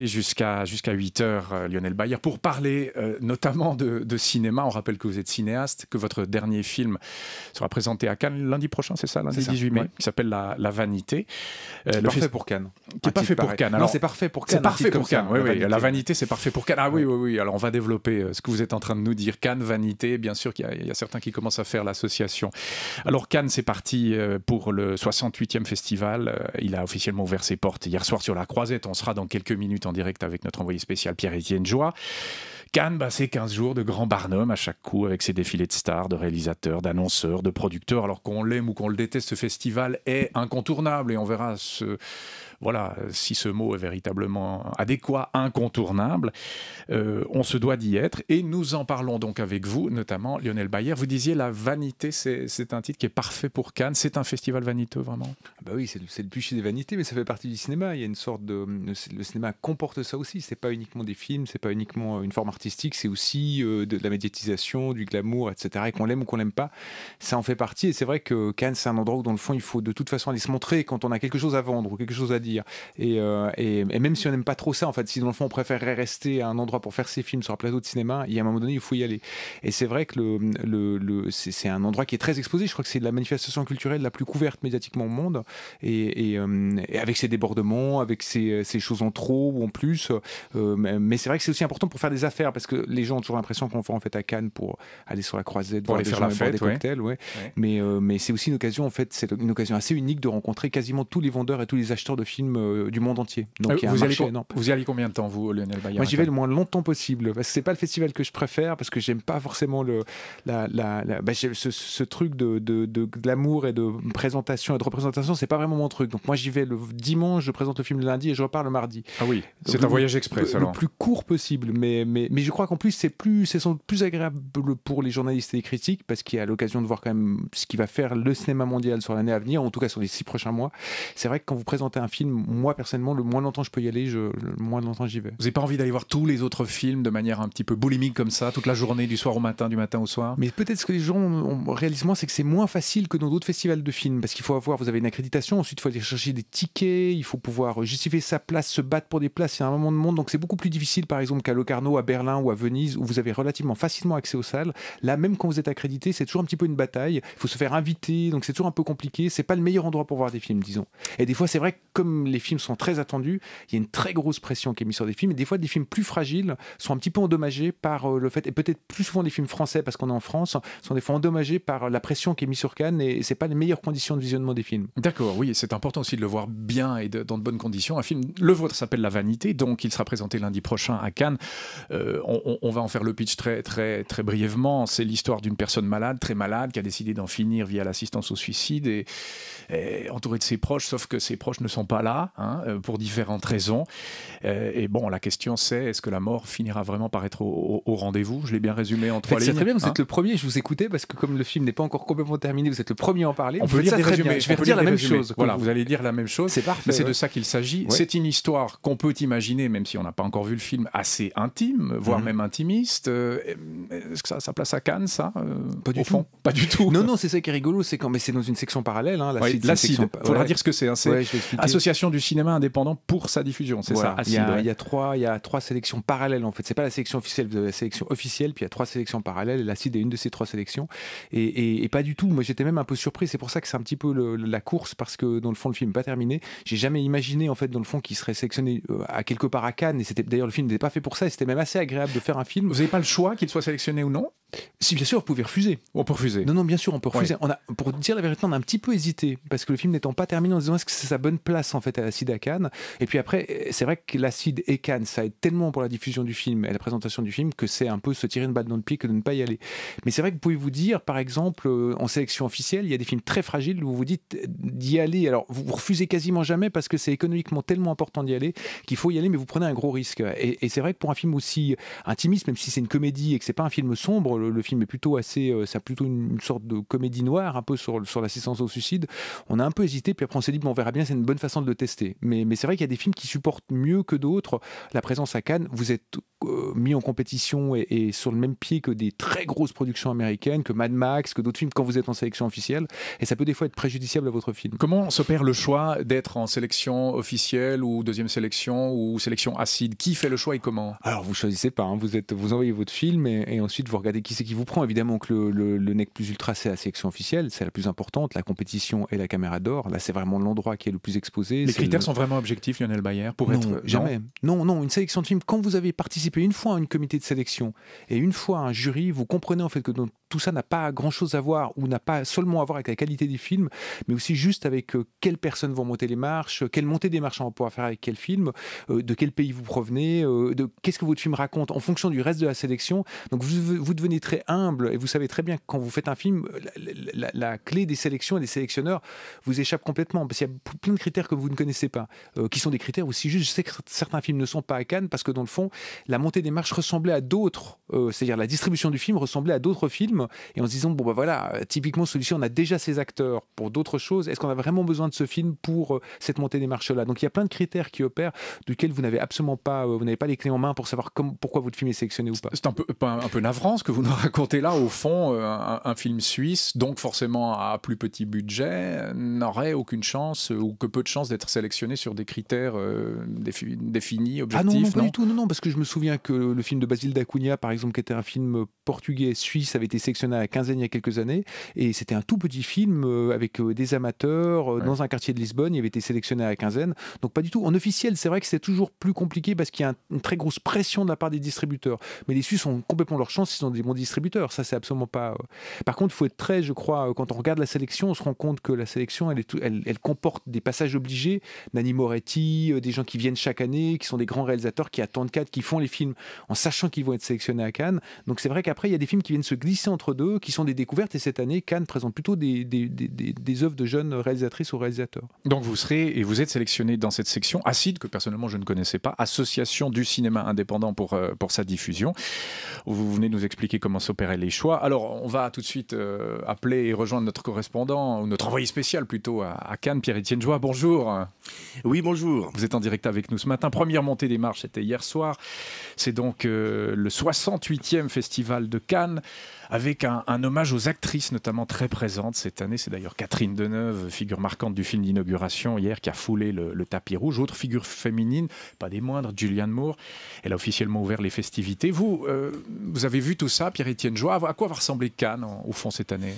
jusqu'à jusqu'à 8 h euh, Lionel Bayer, pour parler euh, notamment de, cinéma. On rappelle que vous êtes cinéaste, que votre dernier film sera présenté à Cannes lundi prochain, c'est ça, lundi 18 mai, qui s'appelle la, la, Vanité. Euh, le parfait pour Cannes. Qui est parfait pour Cannes. Alors, non, c'est parfait pour Cannes. C'est parfait pour Cannes, oui, oui. La Vanité, c'est parfait pour Cannes. Ah oui, oui, oui. Alors, on va développer ce que vous êtes en train de nous dire. Cannes, Vanité, bien sûr qu'il y, y, a certains qui commencent à faire l'association. Alors, Cannes, c'est parti pour le 68e festival. Il a officiellement ouvert ses portes hier soir sur la Croisette. On sera dans quelques minutes en direct avec notre envoyé spécial pierre etienne Joie. Cannes, bah, c'est 15 jours de grand barnum à chaque coup avec ses défilés de stars, de réalisateurs, d'annonceurs, de producteurs. Alors qu'on l'aime ou qu'on le déteste, ce festival est incontournable et on verra ce, voilà, si ce mot est véritablement adéquat, incontournable, euh, on se doit d'y être. Et nous en parlons donc avec vous, notamment Lionel Bayer. Vous disiez la vanité, c'est un titre qui est parfait pour Cannes. C'est un festival vaniteux, vraiment ah bah Oui, c'est le, bûcher des vanités, mais ça fait partie du cinéma. Il y a une sorte de. Le cinéma comporte ça aussi. C'est pas uniquement des films, c'est pas uniquement euh, une forme artistique, c'est aussi euh, de la médiatisation, du glamour, etc. Et qu'on l'aime ou qu'on l'aime pas, ça en fait partie. Et c'est vrai que Cannes, c'est un endroit où, dans le fond, il faut de toute façon aller se montrer quand on a quelque chose à vendre ou quelque chose à dire euh, et, même si on n'aime pas trop ça, en fait, si dans le fond on préférerait rester à un endroit pour faire ses films sur un plateau de cinéma, il y a un moment donné, il faut y aller. Et c'est vrai que le, le, c'est un endroit qui est très exposé. Je crois que c'est la manifestation culturelle la plus couverte médiatiquement au monde. Et, euh, avec ses débordements, avec ses, choses en trop ou en plus. Euh, mais c'est vrai que c'est aussi important pour faire des affaires parce que les gens ont toujours l'impression qu'on va en fait à Cannes pour aller sur la croisette, pour voir aller faire la fête, des ouais. cocktails. Ouais. Mais, mais c'est aussi une occasion, en fait, c'est une occasion assez unique de rencontrer quasiment tous les vendeurs et tous les acheteurs de films euh, du monde entier. Donc ah, y vous, allez vous, allez combien de temps, vous, Lionel Bayard Moi, j'y vais le moins longtemps possible, parce que c'est pas le festival que je préfère, parce que j'aime pas forcément le, la, bah, ce, truc de, de, de, l'amour et de présentation et de représentation, c'est pas vraiment mon truc. Donc moi, j'y vais le dimanche, je présente le film le lundi et je repars le mardi. Ah oui, c'est un voyage express le, alors. Le plus court possible, mais, mais, mais je crois qu'en plus, c'est plus, c'est plus agréable pour les journalistes et les critiques, parce qu'il y a l'occasion de voir quand même ce qui va faire le cinéma mondial sur l'année à venir, en tout cas sur les six prochains mois. C'est vrai que quand vous présentez un film, moi personnellement, le moins longtemps je peux y aller, je, le moins longtemps j'y vais. Vous n'avez pas envie d'aller voir tous les autres films de manière un petit peu boulimique comme ça, toute la journée, du soir au matin, du matin au soir Mais peut-être ce que les gens réalisent moins, c'est que c'est moins facile que dans d'autres festivals de films, parce qu'il faut avoir, vous avez une accréditation, ensuite il faut aller chercher des tickets, il faut pouvoir euh, justifier sa place, se battre pour des places, il y a un moment de monde, donc c'est beaucoup plus difficile par exemple qu'à Locarno, à Berlin ou à Venise, où vous avez relativement facilement accès aux salles. Là, même quand vous êtes accrédité, c'est toujours un petit peu une bataille, il faut se faire inviter, donc c'est toujours un peu compliqué, c'est pas le meilleur endroit pour voir des films, disons. Et des fois, c'est vrai que comme les films sont très attendus, il y a une très grosse pression qui est mise sur des films. Et des fois, des films plus fragiles sont un petit peu endommagés par euh, le fait, et peut-être plus souvent des films français parce qu'on est en France, sont des fois endommagés par la pression qui est mise sur Cannes et c'est pas les meilleures conditions de visionnement des films. D'accord, oui, c'est important aussi de le voir bien et dans de bonnes conditions. Un film, le vôtre s'appelle La Vanité, donc il sera présenté lundi prochain à Cannes. Euh, on, va en faire le pitch très, très, très brièvement. C'est l'histoire d'une personne malade, très malade, qui a décidé d'en finir via l'assistance au suicide et, entourée de ses proches, sauf que ses proches ne sont pas là, hein, euh, pour différentes raisons. Euh, et bon, la question c'est est-ce que la mort finira vraiment par être au, rendez-vous Je l'ai bien résumé en trois lignes. C'est très bien, vous êtes hein le premier, je vous écoutais parce que comme le film n'est pas encore complètement terminé, vous êtes le premier à en parler. On peut dire des Je vais dire la même chose. Voilà, vous... allez dire la même chose. C'est parfait. C'est de ça qu'il s'agit. C'est une histoire qu'on peut imaginer, même si on n'a pas encore vu le film, assez intime, voire mhm. même intimiste. Euh, est-ce que ça, ça place à Cannes, ça Pas du tout. pas du tout. Non, non, c'est ça qui est rigolo, c'est quand mais c'est dans une section parallèle. Hein, Il Faudra dire ce que c'est. Hein, c'est association du cinéma indépendant pour sa diffusion, c'est ça il, y a, trois, il y a trois sélections parallèles en fait. C'est pas la sélection officielle avez la sélection officielle, puis il y a trois sélections parallèles. Et l'acide est une de ces trois sélections. Et, pas du tout. Moi, j'étais même un peu surpris. C'est pour ça que c'est un petit peu la course parce que dans le fond, le film n'est pas terminé. J'ai jamais imaginé en fait dans le fond qu'il serait sélectionné euh, à quelque part à Cannes. Et c'était d'ailleurs le film n'était pas fait pour ça. Et c'était même assez agréable de faire un film. Vous n'avez pas le choix qu'il soit sélectionné ou non si bien sûr, vous pouvez refuser. On peut refuser. Non, non, bien sûr, on peut refuser. On a, pour dire la vérité, on a un petit peu hésité parce que le film n'étant pas terminé, on est-ce que c'est sa bonne place en fait à l'acide à Cannes. Et puis après, c'est vrai que l'acide et Cannes, ça aide tellement pour la diffusion du film et la présentation du film que c'est un peu se tirer une balle dans le pied que de ne pas y aller. Mais c'est vrai que vous pouvez vous dire, par exemple, euh, en sélection officielle, il y a des films très fragiles où vous vous dites euh, d'y aller. Alors, vous, refusez quasiment jamais parce que c'est économiquement tellement important d'y aller qu'il faut y aller, mais vous prenez un gros risque. Et, c'est vrai que pour un film aussi intimiste, même si c'est une comédie et que c'est pas un film sombre, le, film est plutôt assez, euh, ça plutôt une, sorte de comédie noire, un peu sur, sur l'assistance au suicide. On a un peu hésité, puis après on s'est dit, bon, on verra bien, c'est une bonne façon de tester. Mais, c'est vrai qu'il y a des films qui supportent mieux que d'autres la présence à Cannes. Vous êtes euh, mis en compétition et, sur le même pied que des très grosses productions américaines, que Mad Max, que d'autres films quand vous êtes en sélection officielle. Et ça peut des fois être préjudiciable à votre film. Comment s'opère le choix d'être en sélection officielle ou deuxième sélection ou sélection acide Qui fait le choix et comment Alors vous choisissez pas. Hein. Vous, êtes, vous envoyez votre film et, ensuite vous regardez qui c'est qui vous prend. Évidemment que le, le, le nec plus ultra c'est la sélection officielle, c'est la plus importante. La compétition et la caméra d'or. Là c'est vraiment l'endroit qui est le plus exposé les critères sont vraiment objectifs, Lionel Bayer, pour être. Euh, jamais. Non, non, une sélection de films, quand vous avez participé une fois à une comité de sélection et une fois à un jury, vous comprenez en fait que tout ça n'a pas grand-chose à voir ou n'a pas seulement à voir avec la qualité des films, mais aussi juste avec euh, quelles personnes vont monter les marches, euh, quelle montée des marches on va pouvoir faire avec quel film, euh, de quel pays vous provenez, de qu'est-ce que votre film raconte en fonction du reste de la sélection. Donc vous, vous devenez très humble et vous savez très bien que quand vous faites un film, la, la clé des sélections et des sélectionneurs vous échappe complètement parce qu'il y a plein de critères que vous ne connaissez pas, qui sont des critères aussi juste, je sais que certains films ne sont pas à Cannes parce que dans le fond, la montée des marches ressemblait à d'autres, c'est-à-dire la distribution du film ressemblait à d'autres films et en se disant bon bah voilà, typiquement celui-ci on a déjà ces acteurs pour d'autres choses. Est-ce qu'on a vraiment besoin de ce film pour euh, cette montée des marches là Donc il y a plein de critères qui opèrent, duquel vous n'avez absolument pas, euh, vous n'avez pas les clés en main pour savoir pourquoi votre film est sélectionné ou pas. C'est un peu un peu navrant ce que vous nous racontez là. Au fond, euh, un, film suisse, donc forcément à plus petit budget, n'aurait aucune chance ou que peu de chances d'être sélectionné sur des critères définis, objectifs. Ah non, non, pas du tout, non, non, parce que je me souviens que le film de Basile Dacunha, par exemple, qui était un film portugais suisse, avait été sélectionné sélectionné à Quinzaine il y a quelques années. Et c'était un tout petit film euh, avec euh, des amateurs euh, dans un quartier de Lisbonne. Il avait été sélectionné à Quinzaine. Donc pas du tout. En officiel, c'est vrai que c'est toujours plus compliqué parce qu'il y a une très grosse pression de la part des distributeurs. Mais les Suisses ont complètement leur chance, s'ils ont des bons distributeurs. Ça, c'est absolument pas. Par contre, il faut être très, je crois, quand on regarde la sélection, on se rend compte que la sélection, elle, est tout... elle, comporte des passages obligés. Nani Moretti, des gens qui viennent chaque année, qui sont des grands réalisateurs, qui attendent 4, qui font les films en sachant qu'ils vont être sélectionnés à Cannes. Donc c'est vrai qu'après, il y a des films qui viennent se glisser entre deux qui sont des découvertes. Et cette année, Cannes présente plutôt des, des, œuvres de jeunes réalisatrices ou réalisateurs. Donc vous serez et vous êtes sélectionné dans cette section Acide, que personnellement je ne connaissais pas, Association du cinéma indépendant pour, euh, pour sa diffusion. Vous venez nous expliquer comment s'opéraient les choix. Alors on va tout de suite euh, appeler et rejoindre notre correspondant, ou notre envoyé spécial plutôt à, Cannes, Pierre-Étienne Joie. Bonjour. Oui, bonjour. Vous êtes en direct avec nous ce matin. Première montée des marches, c'était hier soir. C'est donc euh, le 68e festival de Cannes avec un, hommage aux actrices notamment très présentes cette année. C'est d'ailleurs Catherine Deneuve, figure marquante du film d'inauguration hier, qui a foulé le, tapis rouge. Autre figure féminine, pas des moindres, Julianne Moore. Elle a officiellement ouvert les festivités. Vous, euh, vous avez vu tout ça, Pierre-Étienne Joie. À quoi va ressembler Cannes, au fond, cette année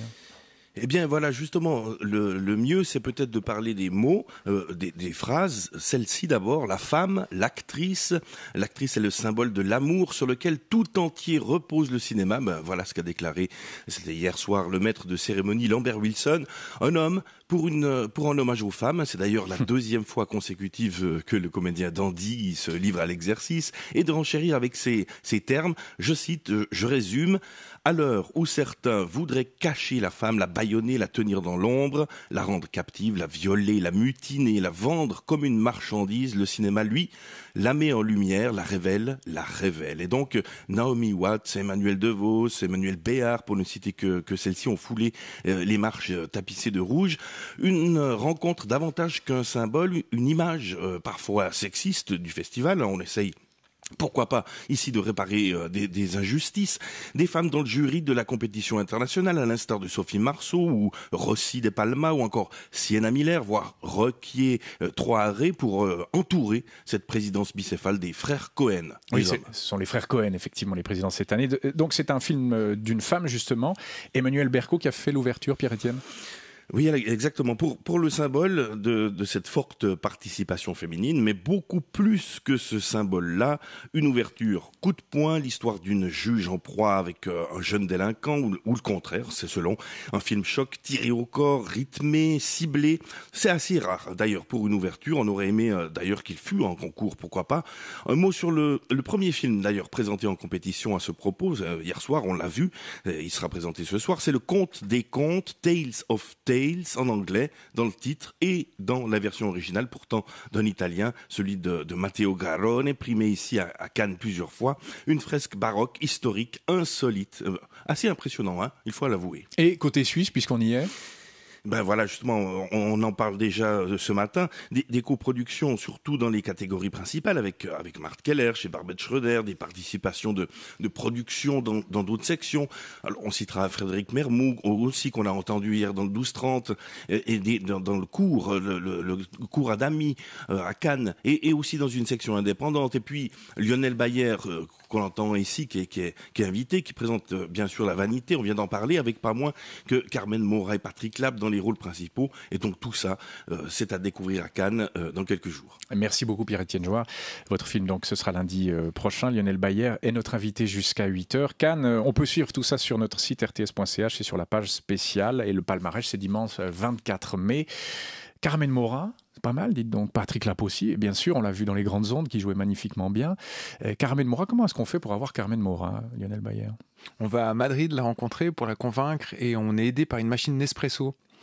eh bien voilà, justement, le, mieux, c'est peut-être de parler des mots, euh, des, phrases. Celle-ci d'abord, la femme, l'actrice. L'actrice est le symbole de l'amour sur lequel tout entier repose le cinéma. Ben, voilà ce qu'a déclaré, c'était hier soir, le maître de cérémonie Lambert Wilson. Un homme euh, pour, un hommage aux femmes. C'est d'ailleurs la deuxième fois consécutive euh, que le comédien Dandy se livre à l'exercice et de renchérir avec ces termes. Je cite, euh, je résume, à l'heure où certains voudraient cacher la femme, la bâillonner, la tenir dans l'ombre, la rendre captive, la violer, la mutiner, la vendre comme une marchandise, le cinéma, lui, la met en lumière, la révèle, la révèle. Et donc, Naomi Watts, Emmanuel DeVos, Emmanuel Béard, pour ne citer que, que celles-ci, ont foulé euh, les marches euh, tapissées de rouge. Une euh, rencontre davantage qu'un symbole, une image parfois sexiste du festival. Hein, on essaye pourquoi pas ici de réparer euh, des, injustices Des femmes dans le jury de la compétition internationale, à l'instar de Sophie Marceau ou Rossi De Palma ou encore Sienna Miller, voire Requier trois arrêts pour euh, entourer cette présidence bicéphale des frères Cohen. Oui, ce sont les frères Cohen, effectivement, les présidents cette année. Donc c'est un film euh, d'une femme, justement. Emmanuel Berco qui a fait l'ouverture, Pierre-Étienne oui, exactement. Pour, pour le symbole de, de, cette forte participation féminine, mais beaucoup plus que ce symbole-là, une ouverture coup de poing, l'histoire d'une juge en proie avec euh, un jeune délinquant, ou, le contraire, c'est selon. Un film choc tiré au corps, rythmé, ciblé. C'est assez rare, d'ailleurs, pour une ouverture. On aurait aimé, euh, d'ailleurs, qu'il fût en concours, pourquoi pas. Un mot sur le, le premier film, d'ailleurs, présenté en compétition à ce propos. Euh, hier soir, on l'a vu, il sera présenté ce soir. C'est le Conte des Contes, Tales of Tales en anglais dans le titre et dans la version originale, pourtant d'un italien, celui de, Matteo Garrone, primé ici à, Cannes plusieurs fois. Une fresque baroque, historique, insolite, euh, assez impressionnant, hein, il faut l'avouer. Et côté suisse, puisqu'on y est ben voilà, justement, on, en parle déjà euh, ce matin. Des, coproductions, surtout dans les catégories principales, avec, euh, avec Marthe Keller, chez Barbette Schroeder, des participations de, de production dans, d'autres sections. Alors, on citera Frédéric Mermoux, aussi, qu'on a entendu hier dans le 12-30, et, dans, le cours, euh, le, cours à à Cannes, et, aussi dans une section indépendante. Et puis Lionel Bayer, qu'on entend ici, qui est, qui, est, qui est invité, qui présente bien sûr la vanité, on vient d'en parler, avec pas moins que Carmen Mora et Patrick Lab dans les les rôles principaux. Et donc tout ça, euh, c'est à découvrir à Cannes euh, dans quelques jours. Merci beaucoup Pierre-Étienne Jouard. Votre film, donc, ce sera lundi euh, prochain. Lionel Bayer est notre invité jusqu'à 8h. Cannes, on peut suivre tout ça sur notre site rts.ch et sur la page spéciale. Et le palmarès, c'est dimanche 24 mai. Carmen c'est pas mal, dites donc. Patrick Lapossi, et bien sûr, on l'a vu dans les grandes ondes, qui jouait magnifiquement bien. Carmen Mora, comment est-ce qu'on fait pour avoir Carmen Mora, Lionel Bayer On va à Madrid la rencontrer pour la convaincre et on est aidé par une machine Nespresso.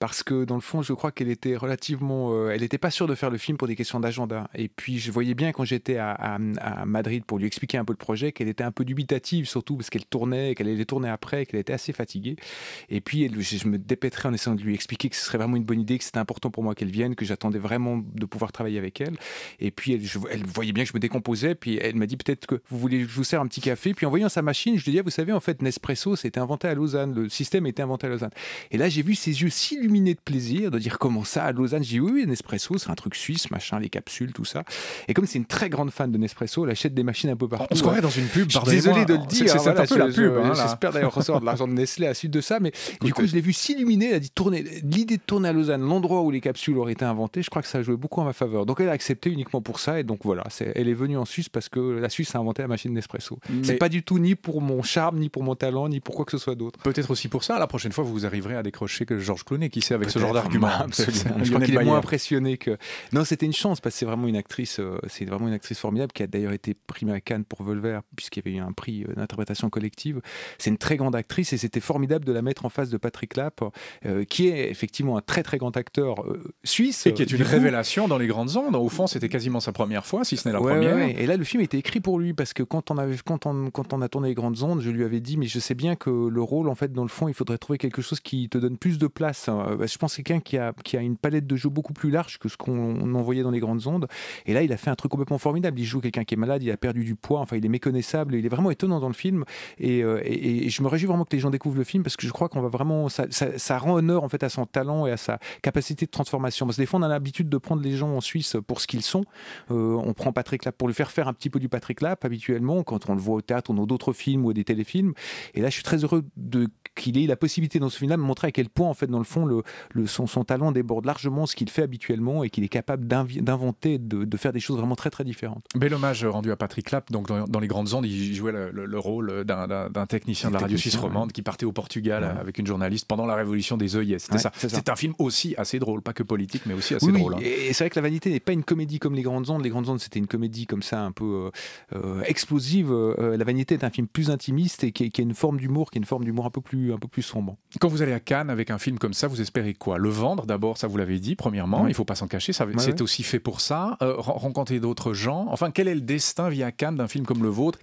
parce que dans le fond, je crois qu'elle était relativement, euh, elle n'était pas sûre de faire le film pour des questions d'agenda. Et puis je voyais bien quand j'étais à, Madrid pour lui expliquer un peu le projet qu'elle était un peu dubitative, surtout parce qu'elle tournait, qu'elle allait tourner après, qu'elle était assez fatiguée. Et puis je, me dépêtrais en essayant de lui expliquer que ce serait vraiment une bonne idée, que c'était important pour moi qu'elle vienne, que j'attendais vraiment de pouvoir travailler avec elle. Et puis elle, voyait bien que je me décomposais, puis elle m'a dit peut-être que vous voulez que je vous sers un petit café. Puis en voyant sa machine, je lui ai dit, ah, vous savez, en fait, Nespresso, c'était inventé à Lausanne, le système était inventé à Lausanne. Et là, j'ai vu ses yeux si de plaisir de dire comment ça à Lausanne. J'ai dit oui, oui, Nespresso, c'est un truc suisse, machin, les capsules, tout ça. Et comme c'est une très grande fan de Nespresso, elle achète des machines un peu partout. On se croirait hein. dans une pub, Désolé de le dire. C'est un peu la pub. Hein, j'espère d'ailleurs ressort de l'argent de Nestlé à suite de ça. Mais du coup, euh, je l'ai vu s'illuminer. Elle a dit tourner. L'idée de tourner à Lausanne, l'endroit où les capsules auraient été inventées, je crois que ça a joué beaucoup en ma faveur. Donc elle a accepté uniquement pour ça. Et donc voilà, elle est venue en Suisse parce que la Suisse a inventé la machine Nespresso. Mm. C'est pas du tout ni pour mon charme, ni pour mon talent, ni pour quoi que ce soit d'autre. Peut-être aussi pour ça. La prochaine fois, vous arriverez à décrocher que Georges Clooney avec ce genre d'argument. Je crois qu'il est moins impressionné que. Non, c'était une chance parce que c'est vraiment une actrice, euh, c'est vraiment une actrice formidable qui a d'ailleurs été primée à Cannes pour Volver puisqu'il y avait eu un prix euh, d'interprétation collective. C'est une très grande actrice et c'était formidable de la mettre en face de Patrick Lapp, euh, qui est effectivement un très très grand acteur suisse et qui est une révélation dans les grandes ondes. Au fond, c'était quasiment sa première fois, si ce n'est la première. Et là, le film était écrit pour lui parce que quand on avait quand on, quand on a tourné les grandes ondes, je lui avais dit mais je sais bien que le rôle en fait dans le fond, il faudrait trouver quelque chose qui te donne plus de place hein, euh, bah, je pense que quelqu'un qui a, qui a une palette de jeux beaucoup plus large que ce qu'on envoyait dans les grandes ondes. Et là, il a fait un truc complètement formidable. Il joue quelqu'un qui est malade, il a perdu du poids, enfin, il est méconnaissable. Il est vraiment étonnant dans le film. Et, euh, et, je me réjouis vraiment que les gens découvrent le film parce que je crois qu'on va vraiment. Ça, ça, rend honneur en fait à son talent et à sa capacité de transformation. Parce que des fois, on a l'habitude de prendre les gens en Suisse pour ce qu'ils sont. Euh, on prend Patrick Lap pour lui faire faire un petit peu du Patrick Lap habituellement quand on le voit au théâtre, on a d'autres films ou des téléfilms. Et là, je suis très heureux de qu'il ait la possibilité dans ce film-là de montrer à quel point, en fait, dans le fond, le, le, son, son, talent déborde largement ce qu'il fait habituellement et qu'il est capable d'inventer, de, faire des choses vraiment très très différentes. Bel hommage rendu à Patrick Clapp, Donc dans, les grandes ondes, il jouait le, rôle d'un technicien de la radio suisse romande qui partait au Portugal avec une journaliste pendant la révolution des œillets. C'était ça. C'est un film aussi assez drôle, pas que politique, mais aussi assez drôle. Hein. Et c'est vrai que la vanité n'est pas une comédie comme les grandes ondes. Les grandes ondes, c'était une comédie comme ça, un peu euh, euh, explosive. Euh, la vanité est un film plus intimiste et qui, qui une forme d'humour, qui est une forme d'humour un peu plus un peu plus sombre. Quand vous allez à Cannes avec un film comme ça, vous espérez quoi Le vendre, d'abord, ça vous l'avez dit, premièrement, il ne faut pas s'en cacher, c'est aussi fait pour ça. Euh, rencontrer d'autres gens. Enfin, quel est le destin via Cannes d'un film comme le vôtre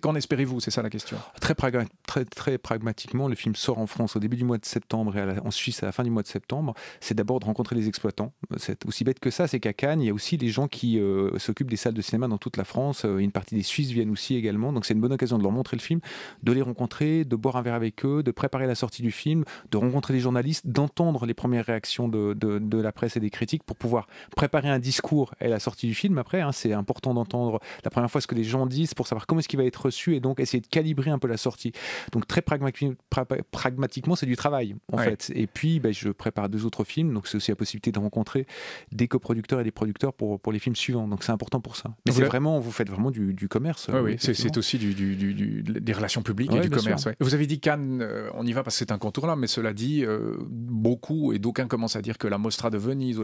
Qu'en espérez-vous C'est ça la question. Très, très, très pragmatiquement, le film sort en France au début du mois de septembre et en Suisse à la fin du mois de septembre. C'est d'abord de rencontrer les exploitants. C'est aussi bête que ça, c'est qu'à Cannes, il y a aussi des gens qui euh, s'occupent des salles de cinéma dans toute la France. Euh, une partie des Suisses viennent aussi également. Donc c'est une bonne occasion de leur montrer le film, de les rencontrer, de boire un verre avec eux, de préparer la sortie du film, de rencontrer les journalistes, d'entendre les premières réactions de, de, la presse et des critiques pour pouvoir préparer un discours et la sortie du film. Après, hein, c'est important d'entendre la première fois ce que les gens disent pour savoir comment est-ce qu'il va être reçu et donc essayer de calibrer un peu la sortie. Donc très pragmatiquement, c'est du travail en fait. Et puis, ben, je prépare deux autres films, donc c'est aussi la possibilité de rencontrer des coproducteurs et des producteurs pour, pour les films suivants. Donc c'est important pour ça. Mais c'est vraiment, vous faites vraiment du, commerce. oui, c'est aussi du, des relations publiques et du commerce. Vous avez dit Cannes, euh, on y va parce que c'est un contour là mais cela dit, euh, beaucoup et d'aucuns commencent à dire que la Mostra de Venise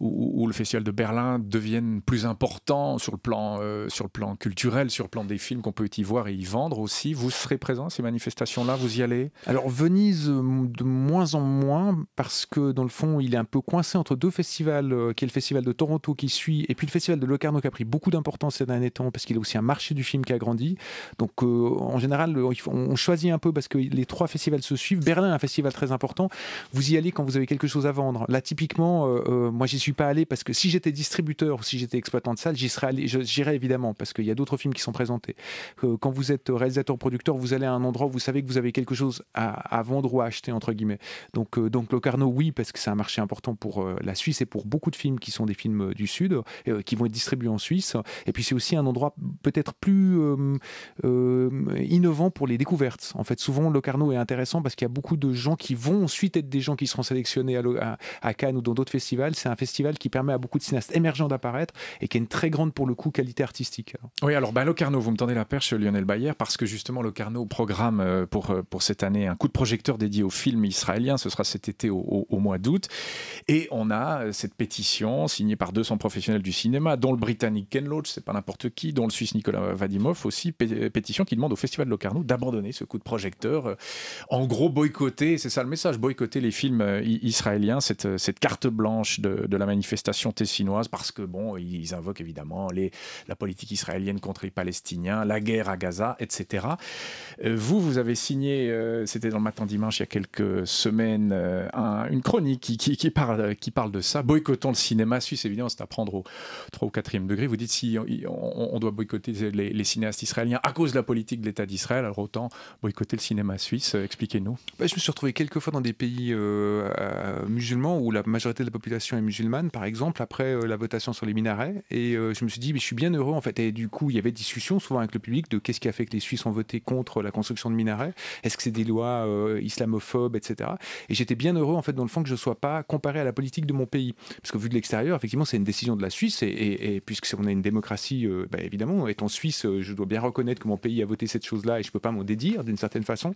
ou, ou, le Festival de Berlin deviennent plus importants sur le plan, euh, sur le plan culturel, sur le plan des films qu'on peut y voir et y vendre aussi. Vous serez présent à ces manifestations-là Vous y allez Alors Venise, euh, de moins en moins, parce que dans le fond, il est un peu coincé entre deux festivals, euh, qui est le Festival de Toronto qui suit, et puis le Festival de Locarno qui a pris beaucoup d'importance ces derniers temps, parce qu'il a aussi un marché du film qui a grandi. Donc en général, on choisit un peu parce que les trois festivals se suivent. Berlin est un festival très important. Vous y allez quand vous avez quelque chose à vendre. Là, typiquement, euh, euh, moi, j'y suis pas allé parce que si j'étais distributeur ou si j'étais exploitant de salle, j'y serais allé, j'irais évidemment parce qu'il y a d'autres films qui sont présentés. Euh, quand vous êtes réalisateur producteur, vous allez à un endroit où vous savez que vous avez quelque chose à, vendre ou à acheter entre guillemets. Donc, donc Locarno, oui, parce que c'est un marché important pour la Suisse et pour beaucoup de films qui sont des films du Sud qui vont être distribués en Suisse. Et puis c'est aussi un endroit peut-être plus innovant pour les découvertes. En fait, souvent Locarno est intéressant parce qu'il y a beaucoup de gens qui vont ensuite des gens qui seront sélectionnés à, à, Cannes ou dans d'autres festivals. C'est un festival qui permet à beaucoup de cinéastes émergents d'apparaître et qui a une très grande, pour le coup, qualité artistique. Oui, alors bah, Locarno, vous me tendez la perche, Lionel Bayer, parce que justement, Locarno programme euh, pour, euh, pour cette année un coup de projecteur dédié au film israélien. Ce sera cet été au, mois d'août. Et on a euh, cette pétition signée par 200 professionnels du cinéma, dont le britannique Ken Loach, c'est pas n'importe qui, dont le suisse Nicolas Vadimov aussi, pétition qui demande au Festival de Locarno d'abandonner ce coup de projecteur. En gros, boycotter, c'est ça le message, boycotter les films euh, israéliens, cette, euh, cette carte blanche de, la manifestation tessinoise, parce que, bon, ils invoquent évidemment les, la politique israélienne contre les Palestiniens, la guerre à Gaza, etc. Euh, vous, vous avez signé, c'était dans le matin dimanche, il y a quelques semaines, une chronique qui, qui, parle, qui parle de ça. Boycottons le cinéma suisse, évidemment, c'est à prendre au 3 ou 4e degré. Vous dites si on, doit boycotter les, cinéastes israéliens à cause de la politique de l'État d'Israël, alors autant boycotter le cinéma suisse. Expliquez-nous. Bah, je me suis retrouvé quelques fois dans des pays musulman, euh, euh, musulmans ou la majorité de la population est musulmane, par exemple, après euh, la votation sur les minarets. Et je me suis dit, mais je suis bien heureux en fait. Et du coup, il y avait discussion souvent avec le public de qu'est-ce qui a fait que les Suisses ont voté contre la construction de minarets. Est-ce que c'est des lois islamophobes, etc. Et j'étais bien heureux en fait dans le fond que je ne sois pas comparé à la politique de mon pays, parce que vu de l'extérieur, effectivement, c'est une décision de la Suisse. Et, puisque on a une démocratie, bah, évidemment, étant suisse, je dois bien reconnaître que mon pays a voté cette chose-là et je ne peux pas m'en dédire d'une certaine façon.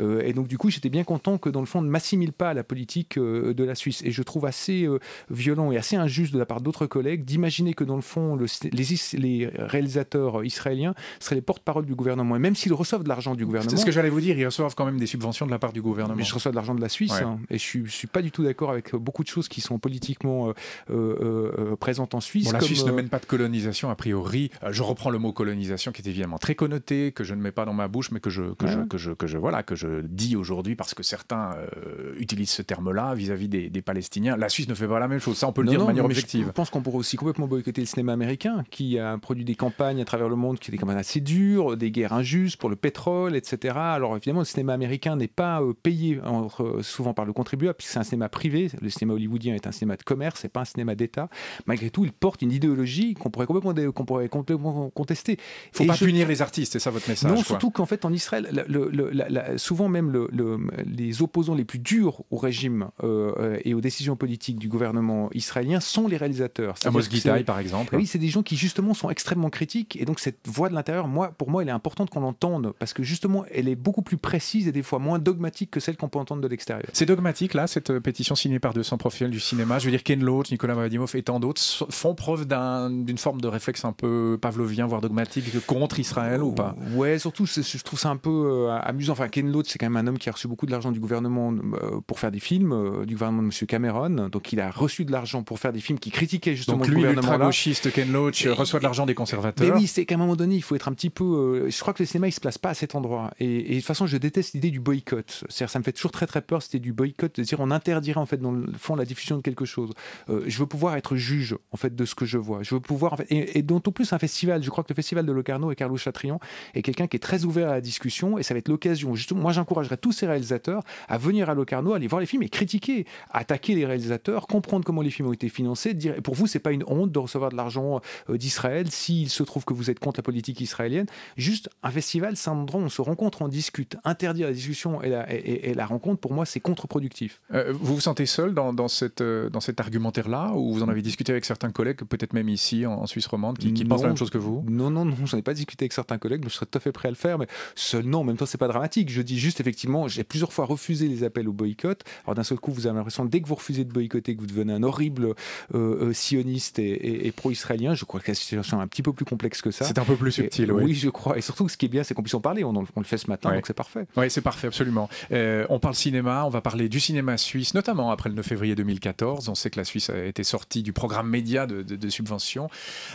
et donc du coup, j'étais bien content que dans le fond de m'assimiler pas à la politique euh, de la Suisse. Et je trouve assez euh, violent et assez injuste de la part d'autres collègues d'imaginer que dans le fond, le, les, réalisateurs israéliens seraient les porte-parole du gouvernement. Et même s'ils reçoivent de l'argent du gouvernement. C'est ce que j'allais vous dire, ils reçoivent quand même des subventions de la part du gouvernement. Mais je reçois de l'argent de la Suisse. Hein. et je ne suis pas du tout d'accord avec euh, beaucoup de choses qui sont politiquement présentes en Suisse. la Suisse ne mène pas de colonisation, a priori. Je reprends le mot colonisation qui est évidemment très connoté, que je ne mets pas dans ma bouche, mais que je, je, que je, que je, voilà, que je dis aujourd'hui parce que certains euh, utilise ce terme-là vis-à-vis des, Palestiniens. La Suisse ne fait pas la même chose, ça on peut le dire de manière objective. Je pense qu'on pourrait aussi complètement boycotter le cinéma américain, qui a produit des campagnes à travers le monde qui étaient des campagnes assez dures, des guerres injustes pour le pétrole, etc. Alors évidemment, le cinéma américain n'est pas euh, payé entre, euh, souvent par le contribuable, puisque c'est un cinéma privé. Le cinéma hollywoodien est un cinéma de commerce, c'est pas un cinéma d'État. Malgré tout, il porte une idéologie qu'on pourrait complètement, qu'on pourrait complètement contester. Il ne faut pas punir les artistes, c'est ça votre message Non, surtout qu'en fait, en Israël, le, souvent même le, les opposants les plus durs au régime euh, et aux décisions politiques du gouvernement israélien sont les réalisateurs. Amos Gitaï, par exemple. Oui, c'est des gens qui justement sont extrêmement critiques et donc cette voix de l'intérieur, moi, pour moi, elle est importante qu'on l'entende parce que justement, elle est beaucoup plus précise et des fois moins dogmatique que celle qu'on peut entendre de l'extérieur. C'est dogmatique là, cette euh, pétition signée par 200 professionnels du cinéma. Je veux dire, Ken Loach, Nicolas Mavadimov et tant d'autres font preuve d'une forme de réflexe un peu pavlovien, voire dogmatique contre Israël ou pas Ouais, surtout, je trouve ça un peu euh, amusant. Enfin, Ken Loach, c'est quand même un homme qui a reçu beaucoup de l'argent du gouvernement euh, pour faire des films euh, du gouvernement de M. Cameron. Donc il a reçu de l'argent pour faire des films qui critiquaient justement Donc, lui, le gouvernement. Donc Ken Loach reçoit de l'argent des conservateurs. Mais oui, c'est qu'à un moment donné, il faut être un petit peu. Euh, je crois que le cinéma, il se place pas à cet endroit. Et, de toute façon, je déteste l'idée du boycott. cest ça me fait toujours très très peur. C'était du boycott, de dire on interdirait en fait dans le fond la diffusion de quelque chose. je veux pouvoir être juge en fait de ce que je vois. Je veux pouvoir et, d'autant plus un festival. Je crois que le festival de Locarno et Carlo Chatrian est quelqu'un qui est très ouvert à la discussion et ça va être l'occasion. Justement, moi, j'encouragerais tous ces réalisateurs à venir à Locarno Aller voir les films et critiquer, attaquer les réalisateurs, comprendre comment les films ont été financés. Dire, pour vous, c'est pas une honte de recevoir de l'argent euh, d'Israël s'il se trouve que vous êtes contre la politique israélienne. Juste un festival, c'est un endroit où on se rencontre, on discute. Interdire la discussion et la, et, la rencontre, pour moi, c'est contre-productif. Euh, vous vous sentez seul dans, cette, euh, dans cet argumentaire-là ou vous en avez discuté avec certains collègues, peut-être même ici en, Suisse romande, qui, pensent la même chose que vous Non, non, non, j'en ai pas discuté avec certains collègues, mais je serais tout à fait prêt à le faire. Mais seul, non, en même temps, c'est pas dramatique. Je dis juste, effectivement, j'ai plusieurs fois refusé les appels au alors d'un seul coup, vous avez l'impression, dès que vous refusez de boycotter, que vous devenez un horrible euh, euh, sioniste et, pro-israélien. Je crois que la situation est un petit peu plus complexe que ça. C'est un peu plus subtil, oui. Oui, je crois. Et surtout, ce qui est bien, c'est qu'on puisse en parler. On, le fait ce matin, donc c'est parfait. Oui, c'est parfait, absolument. Euh, on parle cinéma, on va parler du cinéma suisse, notamment après le 9 février 2014. On sait que la Suisse a été sortie du programme média de, de subvention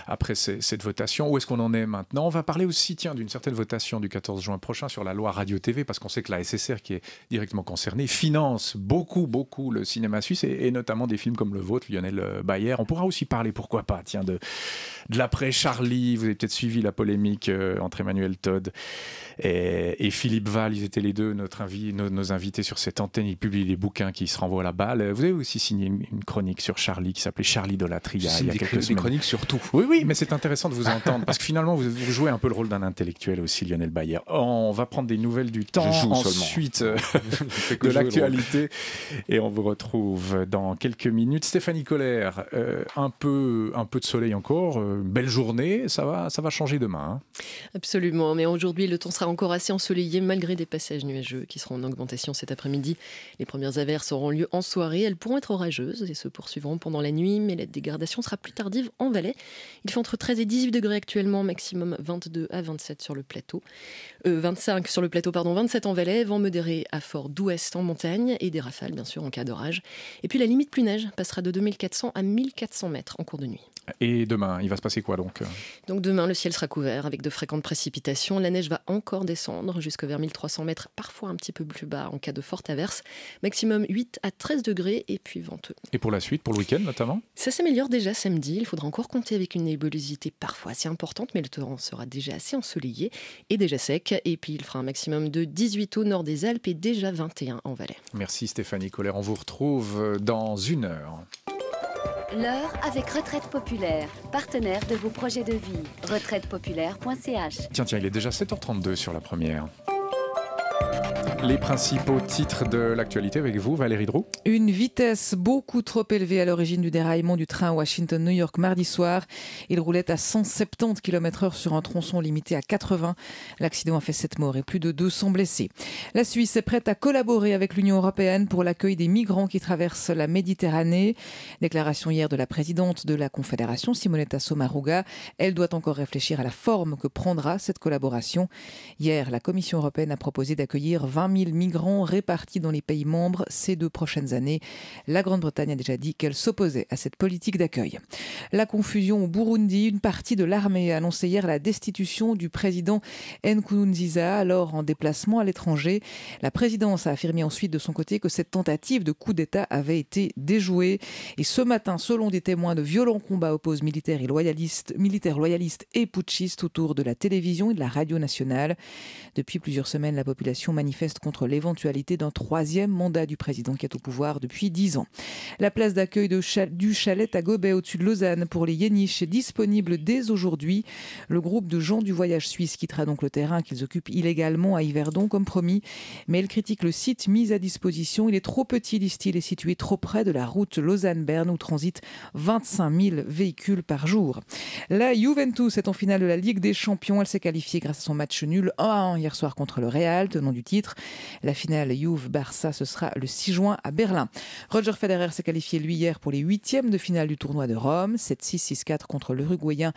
après cette votation. Où est-ce qu'on en est maintenant On va parler aussi, tiens, d'une certaine votation du 14 juin prochain sur la loi Radio-TV, parce qu'on sait que la SSR, qui est directement concernée, finance beaucoup, beaucoup le cinéma suisse et, notamment des films comme le vôtre, Lionel euh, Bayer. On pourra aussi parler, pourquoi pas, tiens, de, de l'après Charlie. Vous avez peut-être suivi la polémique euh, entre Emmanuel Todd et, Philippe Val. Ils étaient les deux, notre nos, invités sur cette antenne. Ils publient des bouquins qui se renvoient à la balle. Vous avez aussi signé une chronique sur Charlie qui s'appelait Charlie de la trilogie Il y a chroniques sur tout. Oui, oui, mais c'est intéressant de vous entendre parce que finalement, vous, jouez un peu le rôle d'un intellectuel aussi, Lionel Bayer. On va prendre des nouvelles du temps ensuite euh, de l'actualité et on vous retrouve dans quelques minutes. Stéphanie Colère, euh, un, peu, un peu de soleil encore, euh, belle journée, ça va, ça va changer demain. Hein Absolument, mais aujourd'hui le temps sera encore assez ensoleillé malgré des passages nuageux qui seront en augmentation cet après-midi. Les premières averses auront lieu en soirée, elles pourront être orageuses et se poursuivront pendant la nuit, mais la dégradation sera plus tardive en Valais. Il fait entre 13 et 18 degrés actuellement, maximum 22 à 27 sur le plateau. 25 euh, sur le plateau, pardon, 27 en Valais, vent modéré à fort d'ouest en montagne et des rafales, bien sûr, en cas d'orage. Et puis la limite plus neige passera de 2400 à 1400 mètres en cours de nuit. Et demain, il va se passer quoi donc euh Donc demain, le ciel sera couvert avec de fréquentes précipitations. La neige va encore descendre jusque vers 1300 mètres, parfois un petit peu plus bas en cas de forte averse. Maximum 8 à 13 degrés et puis venteux. Et pour la suite, pour le week-end notamment Ça s'améliore déjà samedi. Il faudra encore compter avec une nébulosité parfois assez importante, mais le torrent sera déjà assez ensoleillé et déjà sec. Et puis il fera un maximum de 18 au nord des Alpes et déjà 21 en Valais. Merci Stéphanie Colère. On vous retrouve dans une heure. L'heure avec Retraite Populaire, partenaire de vos projets de vie. Retraitepopulaire.ch. Tiens, tiens, il est déjà 7h32 sur la première. Les principaux titres de l'actualité avec vous, Valérie Drou. Une vitesse beaucoup trop élevée à l'origine du déraillement du train Washington-New York mardi soir. Il roulait à 170 km/h sur un tronçon limité à 80. L'accident a fait 7 morts et plus de 200 blessés. La Suisse est prête à collaborer avec l'Union européenne pour l'accueil des migrants qui traversent la Méditerranée. Déclaration hier de la présidente de la Confédération, Simonetta Sommaruga. Elle doit encore réfléchir à la forme que prendra cette collaboration. Hier, la Commission européenne a proposé d'accueillir accueillir 20 000 migrants répartis dans les pays membres ces deux prochaines années. La Grande-Bretagne a déjà dit qu'elle s'opposait à cette politique d'accueil. La confusion au Burundi, une partie de l'armée a annoncé hier la destitution du président Nkurunziza, alors en déplacement à l'étranger. La présidence a affirmé ensuite de son côté que cette tentative de coup d'État avait été déjouée. Et ce matin, selon des témoins, de violents combats opposent militaires et militaires loyalistes et putschistes autour de la télévision et de la radio nationale. Depuis plusieurs semaines, la population manifeste contre l'éventualité d'un troisième mandat du président qui est au pouvoir depuis dix ans. La place d'accueil du Chalet à Gobet, au-dessus de Lausanne, pour les Yéniches est disponible dès aujourd'hui. Le groupe de gens du voyage suisse quittera donc le terrain qu'ils occupent illégalement à Yverdon, comme promis. Mais elle critique le site mis à disposition. Il est trop petit, disent il et situé trop près de la route Lausanne-Berne où transitent 25 000 véhicules par jour. La Juventus est en finale de la Ligue des Champions. Elle s'est qualifiée grâce à son match nul 1 1 hier soir contre le Real, tenant du titre. La finale Juve-Barça, ce sera le 6 juin à Berlin. Roger Federer s'est qualifié lui hier pour les huitièmes de finale du tournoi de Rome, 7-6-6-4 contre l'Uruguayen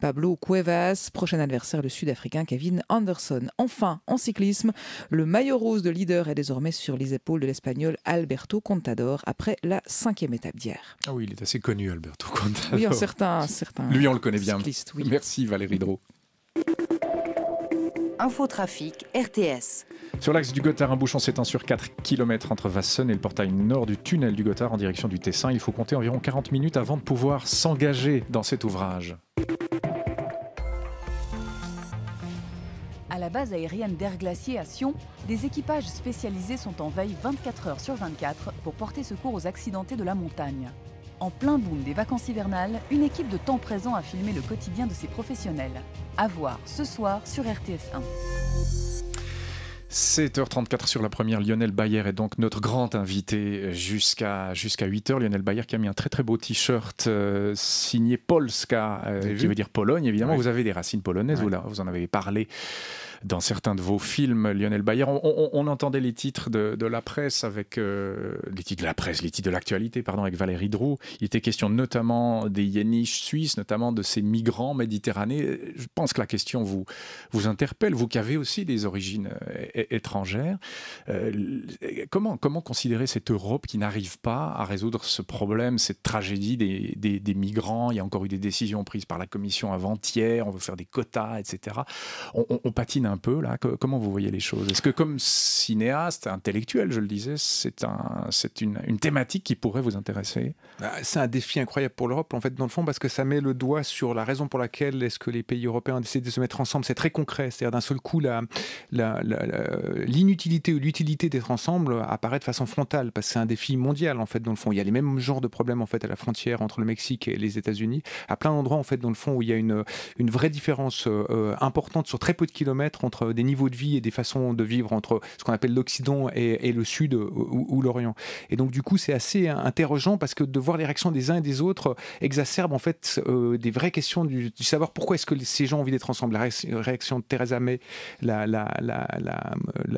Pablo Cuevas, prochain adversaire le Sud-Africain Kevin Anderson. Enfin, en cyclisme, le maillot rose de leader est désormais sur les épaules de l'Espagnol Alberto Contador après la cinquième étape d'hier. Ah oui, il est assez connu Alberto Contador. Oui, en certains Lui, on le connaît bien. Merci Valérie Drault. Infotrafic RTS. Sur l'axe du Gothard, un bouchon s'étend sur 4 km entre Vassen et le portail nord du tunnel du Gothard en direction du Tessin. Il faut compter environ 40 minutes avant de pouvoir s'engager dans cet ouvrage. À la base aérienne d'Air Glacier à Sion, des équipages spécialisés sont en veille 24 heures sur 24 pour porter secours aux accidentés de la montagne. En plein boom des vacances hivernales, une équipe de temps présent a filmé le quotidien de ses professionnels. À voir ce soir sur RTS1. 7h34 sur la première, Lionel Bayer est donc notre grand invité jusqu'à jusqu'à 8h. Lionel Bayer qui a mis un très très beau t-shirt euh, signé Polska, euh, qui veut dire Pologne évidemment. Vous avez des racines polonaises, là, vous en avez parlé dans certains de vos films, Lionel Bayer. On, entendait les titres de, la presse avec euh, les titres de la presse, les titres de l'actualité, pardon, avec Valérie Drou. Il était question notamment des yéniches suisses, notamment de ces migrants méditerranéens. Je pense que la question vous vous interpelle, vous qui avez aussi des origines euh, étrangères. Euh, comment comment considérer cette Europe qui n'arrive pas à résoudre ce problème, cette tragédie des, des, migrants Il y a encore eu des décisions prises par la Commission avant-hier. On veut faire des quotas, etc. on, on, on patine un peu là Comment vous voyez les choses Est-ce que comme cinéaste, intellectuel, je le disais, c'est un, c'est une, une, thématique qui pourrait vous intéresser bah, C'est un défi incroyable pour l'Europe en fait dans le fond parce que ça met le doigt sur la raison pour laquelle est-ce que les pays européens ont décidé de se mettre ensemble. C'est très concret, c'est-à-dire d'un seul coup la, l'inutilité ou l'utilité d'être ensemble apparaît de façon frontale parce que c'est un défi mondial en fait dans le fond. Il y a les mêmes genres de problèmes en fait à la frontière entre le Mexique et les États-Unis, à plein d'endroits en fait dans le fond où il y a une, une vraie différence euh, euh, importante sur très peu de kilomètres entre des niveaux de vie et des façons de vivre entre ce qu'on appelle l'Occident et, le Sud ou, l'Orient. Et donc du coup, c'est assez interrogeant parce que de voir les réactions des uns et des autres exacerbe en fait euh, des vraies questions du, savoir pourquoi est-ce que ces gens ont envie d'être ensemble. La réaction de Theresa May, la, la, la,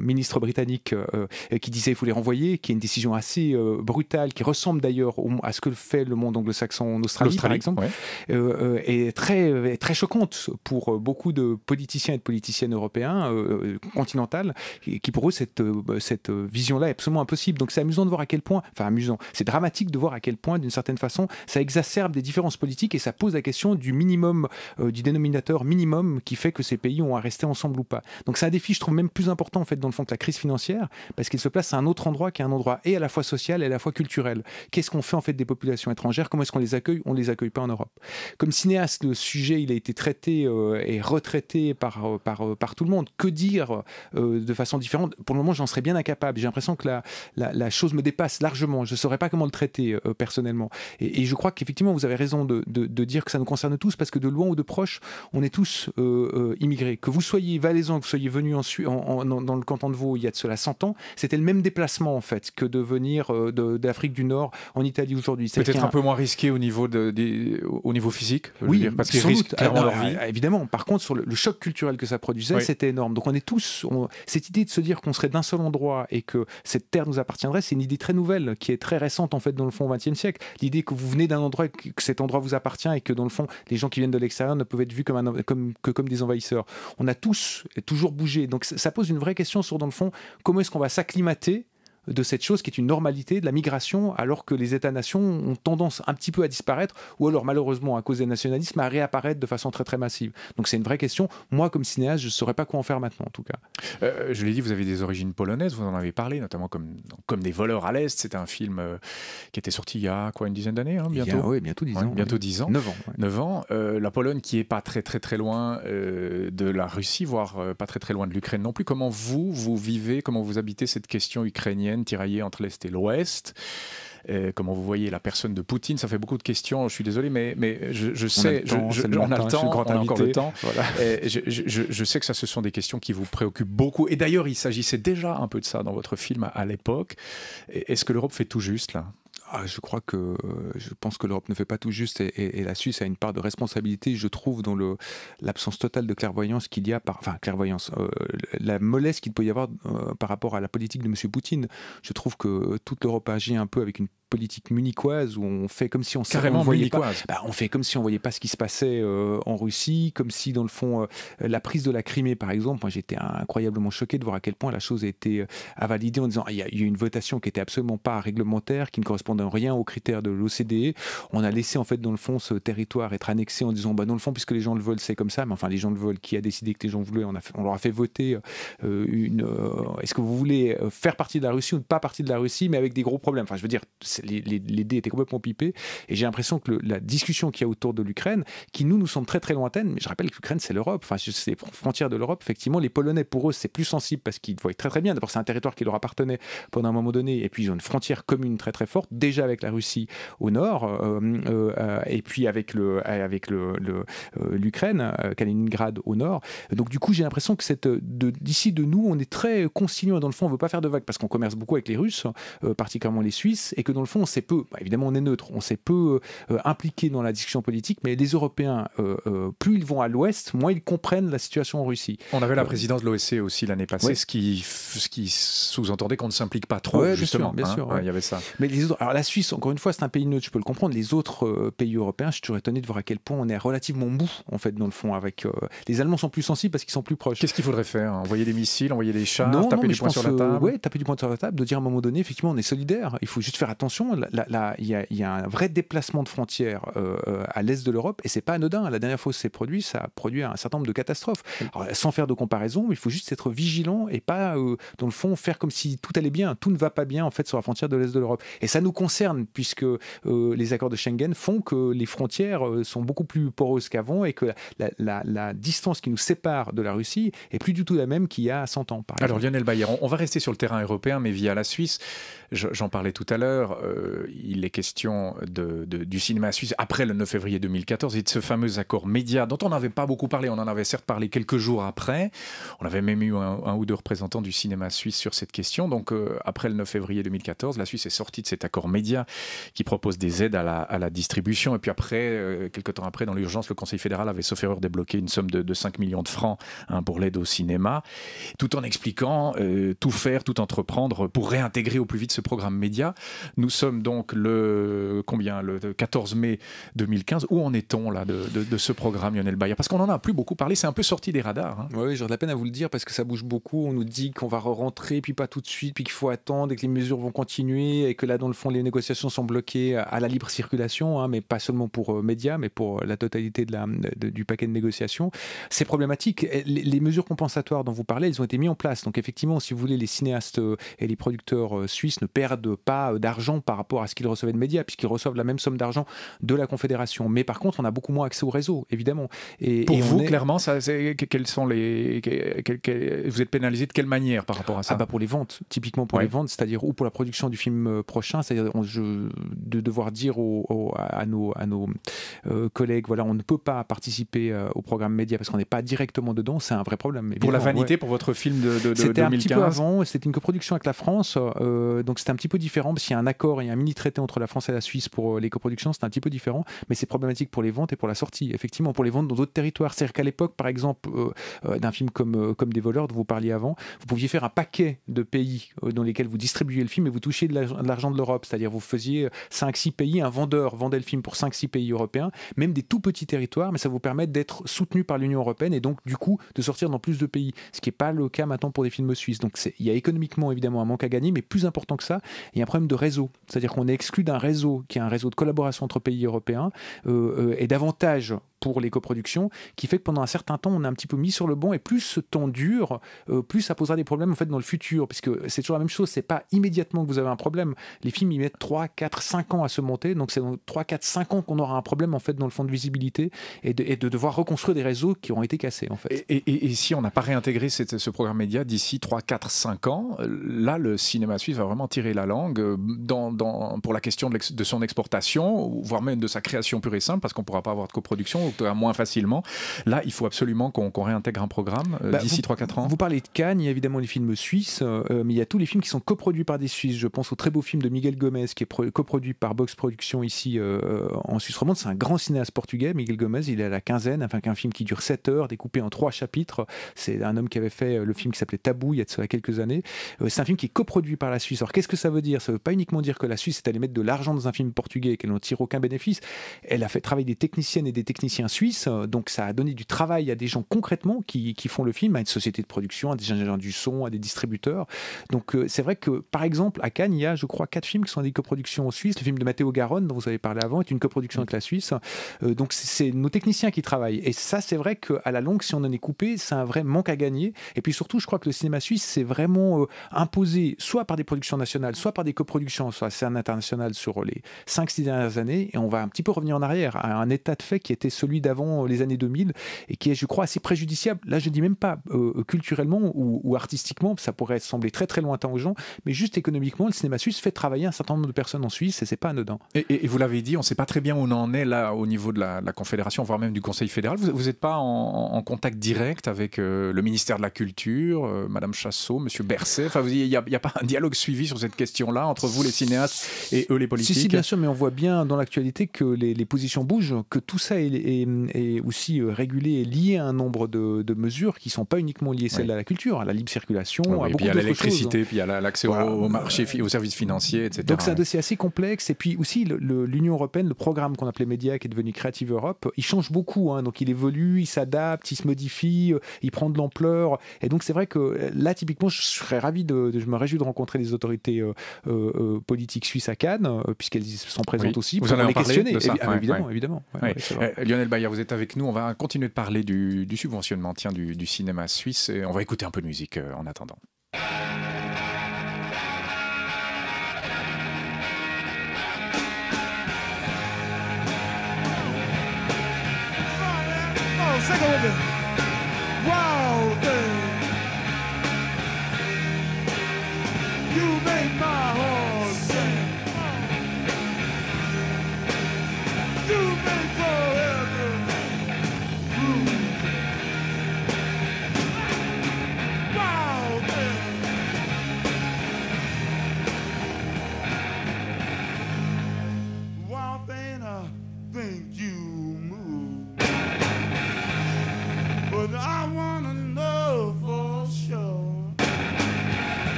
ministre britannique euh, qui disait il faut les renvoyer, qui est une décision assez euh, brutale, qui ressemble d'ailleurs à ce que fait le monde anglo-saxon en Australie, par exemple, est très, très choquante pour beaucoup de politiciens et de politiciennes européennes européen, euh, euh, continental, et qui pour eux, cette, euh, bah, cette vision-là est absolument impossible. Donc c'est amusant de voir à quel point, enfin amusant, c'est dramatique de voir à quel point, d'une certaine façon, ça exacerbe des différences politiques et ça pose la question du minimum, du dénominateur minimum qui fait que ces pays ont à rester ensemble ou pas. Donc c'est un défi, je trouve même plus important en fait dans le fond que la crise financière, parce qu'il se place à un autre endroit qui est un endroit et à la fois social et à la fois culturel. Qu'est-ce qu'on fait en fait des populations étrangères Comment est-ce qu'on les accueille On les accueille pas en Europe. Comme cinéaste, le sujet il a été traité et retraité par, par, par tout le monde. Que dire euh, de façon différente Pour le moment, j'en serais bien incapable. J'ai l'impression que la, chose me dépasse largement. Je ne saurais pas comment le traiter euh, personnellement. Et, je crois qu'effectivement, vous avez raison de, dire que ça nous concerne tous, parce que de loin ou de proche, on est tous euh, immigrés. Que vous soyez valaisan, que vous soyez venu en, en, dans le canton de Vaud il y a de cela 100 ans, c'était le même déplacement en fait que de venir d'Afrique du Nord en Italie aujourd'hui. Peut-être un... peu moins risqué au niveau, niveau physique, oui, parce qu'ils risquent ah, clairement leur vie. Ah, évidemment, par contre, sur le, choc culturel que ça produisait, c'est c'était énorme. Donc on est tous, cette idée de se dire qu'on serait d'un seul endroit et que cette terre nous appartiendrait, c'est une idée très nouvelle, qui est très récente en fait dans le fond au XXe siècle. L'idée que vous venez d'un endroit, que cet endroit vous appartient et que dans le fond, les gens qui viennent de l'extérieur ne peuvent être vus comme, comme, que comme des envahisseurs. On a tous toujours bougé. Donc ça pose une vraie question sur dans le fond, comment est-ce qu'on va s'acclimater de cette chose qui est une normalité de la migration, alors que les États-nations ont tendance un petit peu à disparaître, ou alors malheureusement à cause des nationalismes, à réapparaître de façon très très massive. Donc c'est une vraie question. Moi, comme cinéaste, je ne saurais pas quoi en faire maintenant, en tout cas. Euh, euh, je l'ai dit, vous avez des origines polonaises, vous en avez parlé, notamment comme, comme des voleurs à l'Est. C'était un film euh, qui était sorti il y a quoi, une dizaine d'années hein, bientôt. Oui, bientôt 10 ans. bientôt ans. 9 ans. la Pologne qui n'est pas très très très loin de la Russie, voire pas très très loin de l'Ukraine non plus. Comment vous, vous vivez, comment vous habitez cette question ukrainienne tiraillé entre l'Est et l'Ouest. Euh, comment vous voyez la personne de Poutine, ça fait beaucoup de questions, je suis désolé, mais, mais je, sais, encore je, sais que ça, ce sont des questions qui vous préoccupent beaucoup. Et d'ailleurs, il s'agissait déjà un peu de ça dans votre film à, à l'époque. Est-ce que l'Europe fait tout juste là ah, je crois que euh, je pense que l'Europe ne fait pas tout juste et, la Suisse a une part de responsabilité, je trouve, dans l'absence totale de clairvoyance qu'il y a, enfin clairvoyance, euh, la mollesse qu'il peut y avoir euh, par rapport à la politique de M. Poutine. Je trouve que toute l'Europe agit un peu avec une politique munichoise où on fait comme si on carrément on pas, bah, on fait comme si on voyait pas ce qui se passait euh, en Russie, comme si dans le fond euh, la prise de la Crimée par exemple, moi j'étais incroyablement choqué de voir à quel point la chose a été avalidée euh, en disant ah, il y, a eu une votation qui était absolument pas réglementaire, qui ne correspondait en rien aux critères de l'OCDE. On a laissé en fait dans le fond ce territoire être annexé en disant bah dans le fond puisque les gens le veulent c'est comme ça, mais enfin les gens le veulent, qui a décidé que les gens voulaient, on, leur a fait voter une. Est-ce que vous voulez faire partie de la Russie ou pas partie de la Russie, mais avec des gros problèmes. Enfin je veux dire les, dés étaient complètement pipés. Et j'ai l'impression que la discussion qu'il y a autour de l'Ukraine, qui nous, nous semble très très lointaine, mais je rappelle que l'Ukraine, c'est l'Europe, enfin, c'est les frontières de l'Europe. Effectivement, les Polonais, pour eux, c'est plus sensible parce qu'ils voient très très bien. D'abord, c'est un territoire qui leur appartenait pendant un moment donné, et puis ils ont une frontière commune très très forte, déjà avec la Russie au nord, euh, euh, euh, et puis avec le avec le, l'Ukraine, Kaliningrad au nord. Donc du coup, j'ai l'impression que d'ici de, nous, on est très consignant dans le fond, on veut pas faire de vagues parce qu'on commerce beaucoup avec les Russes, particulièrement les Suisses, et que dans le fond, on peu, bah, évidemment on est neutre, on s'est peu euh, impliqué dans la discussion politique, mais les Européens, euh, euh, plus ils vont à l'ouest, moins ils comprennent la situation en Russie. On avait la présidence de l'OSCE aussi l'année passée, ce qui, ce qui sous-entendait qu'on ne s'implique pas trop, justement. Bien hein. sûr, il y avait ça. Mais les autres, alors la Suisse, encore une fois, c'est un pays neutre, je peux le comprendre. Les autres pays européens, je suis toujours étonné de voir à quel point on est relativement mou, en fait, dans le fond. Avec, les Allemands sont plus sensibles parce qu'ils sont plus proches. Qu'est-ce qu'il faudrait faire Envoyer des missiles, envoyer des chars, taper du poing sur la table Oui, taper du poing sur la table, de dire à un moment donné, effectivement, on est solidaire, il faut juste faire attention il y, a un vrai déplacement de frontières euh, euh, à l'est de l'Europe et c'est pas anodin. La dernière fois que c'est produit, ça a produit un certain nombre de catastrophes. sans faire de comparaison, il faut juste être vigilant et pas, euh, dans le fond, faire comme si tout allait bien. Tout ne va pas bien en fait sur la frontière de l'est de l'Europe. Et ça nous concerne puisque les accords de Schengen font que les frontières sont beaucoup plus poreuses qu'avant et que la, distance qui nous sépare de la Russie est plus du tout la même qu'il y a 100 ans. Par Alors Lionel Bayer, on va rester sur le terrain européen mais via la Suisse. J'en parlais tout à l'heure, euh, il est question de, du cinéma suisse après le 9 février 2014 et de ce fameux accord média dont on n'avait pas beaucoup parlé, on en avait certes parlé quelques jours après, on avait même eu un, ou deux représentants du cinéma suisse sur cette question, donc euh, après le 9 février 2014, la Suisse est sortie de cet accord média qui propose des aides à la, distribution, et puis après, euh, quelques temps après, dans l'urgence, le Conseil fédéral avait sauf erreur débloqué une somme de, 5 millions de francs hein, pour l'aide au cinéma, tout en expliquant tout faire, tout entreprendre pour réintégrer au plus vite ce programme média. Nous sommes donc le combien le 14 mai 2015. Où en est-on là de, ce programme Lionel Bayer Parce qu'on en a plus beaucoup parlé. C'est un peu sorti des radars. Hein. Oui, j'aurais de la peine à vous le dire parce que ça bouge beaucoup. On nous dit qu'on va re rentrer, puis pas tout de suite, puis qu'il faut attendre et que les mesures vont continuer et que là dans le fond les négociations sont bloquées à la libre circulation, hein, mais pas seulement pour Média, euh, médias, mais pour euh, la totalité de la, du paquet de négociations. C'est problématique. Les, les mesures compensatoires dont vous parlez, elles ont été mises en place. Donc effectivement, si vous voulez, les cinéastes euh, et les producteurs suisses ne perdent pas euh, d'argent par rapport à ce qu'ils recevaient de médias, puisqu'ils reçoivent la même somme d'argent de la Confédération. Mais par contre, on a beaucoup moins accès au réseau, évidemment. Et, Pour vous, clairement, ça, quels sont les, vous êtes pénalisé de quelle manière par rapport à ça ah bah Pour les ventes, typiquement pour les ventes, c'est-à-dire ou pour la production du film euh, prochain, c'est-à-dire de devoir dire à nos, à nos euh, collègues, voilà, on ne peut pas participer au programme média parce qu'on n'est pas directement dedans, c'est un vrai problème. Pour la vanité, pour votre film de, de, 2015 C'était un petit peu avant, c'était une coproduction avec la France, donc c'est un petit peu différent parce qu'il y a un accord et un mini traité entre la France et la Suisse pour euh, les coproductions, c'est un petit peu différent, mais c'est problématique pour les ventes et pour la sortie. Effectivement, pour les ventes dans d'autres territoires. C'est-à-dire qu'à l'époque, par exemple, euh, euh, d'un film comme, comme Des voleurs dont vous parliez avant, vous pouviez faire un paquet de pays dans lesquels vous distribuiez le film et vous touchiez de l'argent de l'Europe. C'est-à-dire vous faisiez 5-6 pays, un vendeur vendait le film pour 5-6 pays européens, même des tout petits territoires, mais ça vous permet d'être soutenu par l'Union européenne et donc du coup de sortir dans plus de pays, ce qui n'est pas le cas maintenant pour des films suisses. Donc il y a économiquement évidemment un manque à gagner, mais plus important que ça. Il y a un problème de réseau. C'est-à-dire qu'on est exclu d'un réseau qui est un réseau de collaboration entre pays européens euh, euh, et davantage pour les coproductions, qui fait que pendant un certain temps, on a un petit peu mis sur le bon, et plus ce temps dure, euh, plus ça posera des problèmes en fait dans le futur, puisque c'est toujours la même chose, c'est pas immédiatement que vous avez un problème. Les films, ils mettent 3, 4, 5 ans à se monter, donc c'est dans 3, 4, 5 ans qu'on aura un problème en fait dans le fond de visibilité, et de, et de devoir reconstruire des réseaux qui ont été cassés en fait. Et, si on n'a pas réintégré ce programme média d'ici 3, 4, 5 ans, là, le cinéma suisse va vraiment tirer la langue euh, dans, dans, pour la question de, de son exportation, voire même de sa création pure et simple, parce qu'on pourra pas avoir de coproduction euh, moins facilement. Là, il faut absolument qu'on réintègre un programme euh, bah, d'ici 3-4 ans. Vous parlez de Cannes, il y a évidemment les films suisses, euh, mais il y a tous les films qui sont coproduits par des Suisses. Je pense au très beau film de Miguel Gomez qui est coproduit par Box Production ici en Suisse romande. C'est un grand cinéaste portugais, Miguel Gomez, il est à la quinzaine, enfin qu'un film qui dure 7 heures, découpé en 3 chapitres. C'est un homme qui avait fait le film qui s'appelait Tabou il y a de cela quelques années. C'est un film qui est coproduit par la Suisse. Alors qu'est-ce que ça veut dire Ça veut pas uniquement dire que la Suisse est allée mettre de l'argent dans un film portugais et qu'elle n'en tire aucun bénéfice. Elle a fait travailler des techniciennes et des techniciens suisse. Euh, donc ça a donné du travail à des gens concrètement qui, qui font le film, à une société de production, à des ingénieurs du son, à des distributeurs. Donc euh, c'est vrai que, par exemple, à Cannes, il y a, je crois, quatre films qui sont des coproductions en Suisse. Le film de Matteo Garonne, dont vous avez parlé avant, est une coproduction avec la Suisse. Euh, donc c'est nos techniciens qui travaillent. Et ça, c'est vrai qu'à la longue, si on en est coupé, c'est un vrai manque à gagner. Et puis surtout, je crois que le cinéma suisse s'est vraiment imposé soit par des productions nationales, soit par des coproductions, soit c'est un international sur les 5-6 dernières années. Et on va un petit peu revenir en arrière à un état de fait qui était celui d'avant euh, les années 2000 et qui est, je crois, assez préjudiciable. Là, je ne dis même pas euh, culturellement ou, artistiquement, ça pourrait sembler très très lointain aux gens, mais juste économiquement, le cinéma suisse fait travailler un certain nombre de personnes en Suisse et c'est pas anodin. Et, vous l'avez dit, on ne sait pas très bien où on en est là au niveau de la, Confédération, voire même du Conseil fédéral. Vous n'êtes pas en, contact direct avec euh, le ministère de la Culture, Madame Chassot, Monsieur Berset Enfin, il n'y a, pas un dialogue suivi sur cette question-là entre vous, les cinéastes, et eux, les politiques si, si, bien sûr, mais on voit bien dans l'actualité que les, positions bougent, que tout ça est et aussi euh, régulé et lié à un nombre de, mesures qui ne sont pas uniquement liées celles de à la culture, à la libre circulation, à beaucoup d'autres l'électricité, puis à l'accès au marché, aux services financiers, etc. Donc c'est un dossier assez complexe. Et puis aussi, l'Union européenne, le programme qu'on appelait Média, qui est devenu Creative Europe, il change beaucoup. Hein. donc il évolue, il s'adapte, il se modifie, euh, il prend de l'ampleur. Et donc c'est vrai que euh, là, typiquement, je serais ravi de, je me réjouis de rencontrer les autorités politiques suisses à Cannes, puisqu'elles sont présentes aussi. Vous pour en les questionner, évidemment, évidemment. Le Bayer, vous êtes avec nous. On va continuer de parler du, subventionnement du, cinéma suisse et on va écouter un peu de musique euh, en attendant. Eh.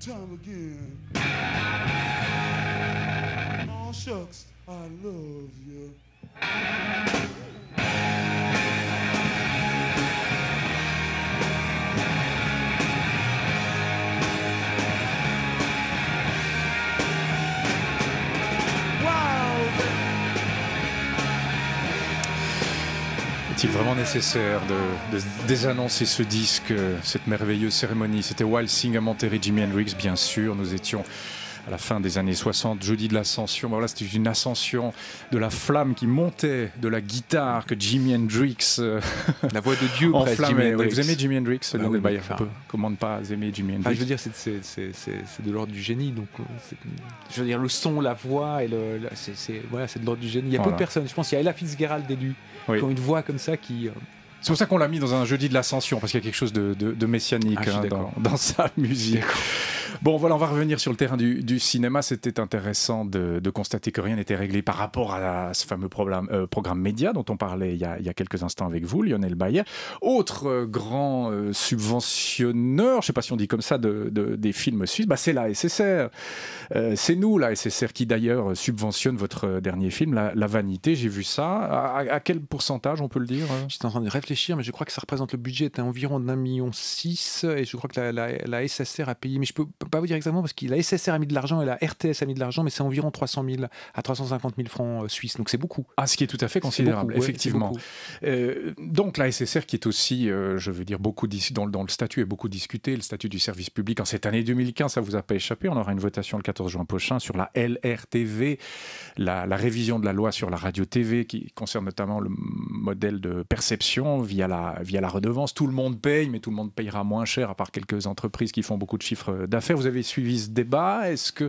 time again. Oh, shucks, I love you. nécessaire de, désannoncer ce disque, euh, cette merveilleuse cérémonie. C'était Wild Sing à Monterrey, Jimi Hendrix, bien sûr. Nous étions à la fin des années 60, jeudi de l'ascension. Voilà, c'était une ascension de la flamme qui montait de la guitare que Jimi Hendrix. Euh, la voix de Dieu enflammait. vous aimez Jimi Hendrix ah Comment ne pas aimer Jimi Hendrix Je veux dire, c'est de l'ordre du génie. Donc, euh, je veux dire, le son, la voix, et le, c'est de l'ordre du génie. Il y a peu de personnes. Je pense qu'il y a Ella Fitzgerald oui. une voix comme ça qui. Euh, C'est pour ça qu'on l'a mis dans un jeudi de l'ascension, parce qu'il y a quelque chose de, messianique ah, hein, dans, dans, sa musique. Bon, voilà, on va revenir sur le terrain du, cinéma. C'était intéressant de, constater que rien n'était réglé par rapport à, ce fameux programme, euh, programme média dont on parlait il y, a, quelques instants avec vous, Lionel Bayer. Autre euh, grand euh, subventionneur, je ne sais pas si on dit comme ça, de, des films suisses, bah, c'est la SSR. c'est nous, la SSR, qui d'ailleurs subventionne votre dernier film, La, Vanité. J'ai vu ça. À, quel pourcentage, on peut le dire J'étais en train de réfléchir, mais je crois que ça représente le budget était environ d'un million six, et je crois que la, la SSR a payé, mais je peux pas vous dire exactement parce que la SSR a mis de l'argent et la RTS a mis de l'argent, mais c'est environ 300 000 à 350 000 francs euh, suisses. Donc c'est beaucoup. Ah, ce qui est tout à fait considérable, effectivement. Euh, donc la SSR qui est aussi, euh, je veux dire, beaucoup dans, dans, le statut est beaucoup discuté, le statut du service public en cette année 2015, ça vous a pas échappé. On aura une votation le 14 juin prochain sur la LRTV, la, révision de la loi sur la radio-TV qui concerne notamment le modèle de perception via la, via la redevance. Tout le monde paye, mais tout le monde payera moins cher à part quelques entreprises qui font beaucoup de chiffres d'affaires vous avez suivi ce débat. Est-ce que,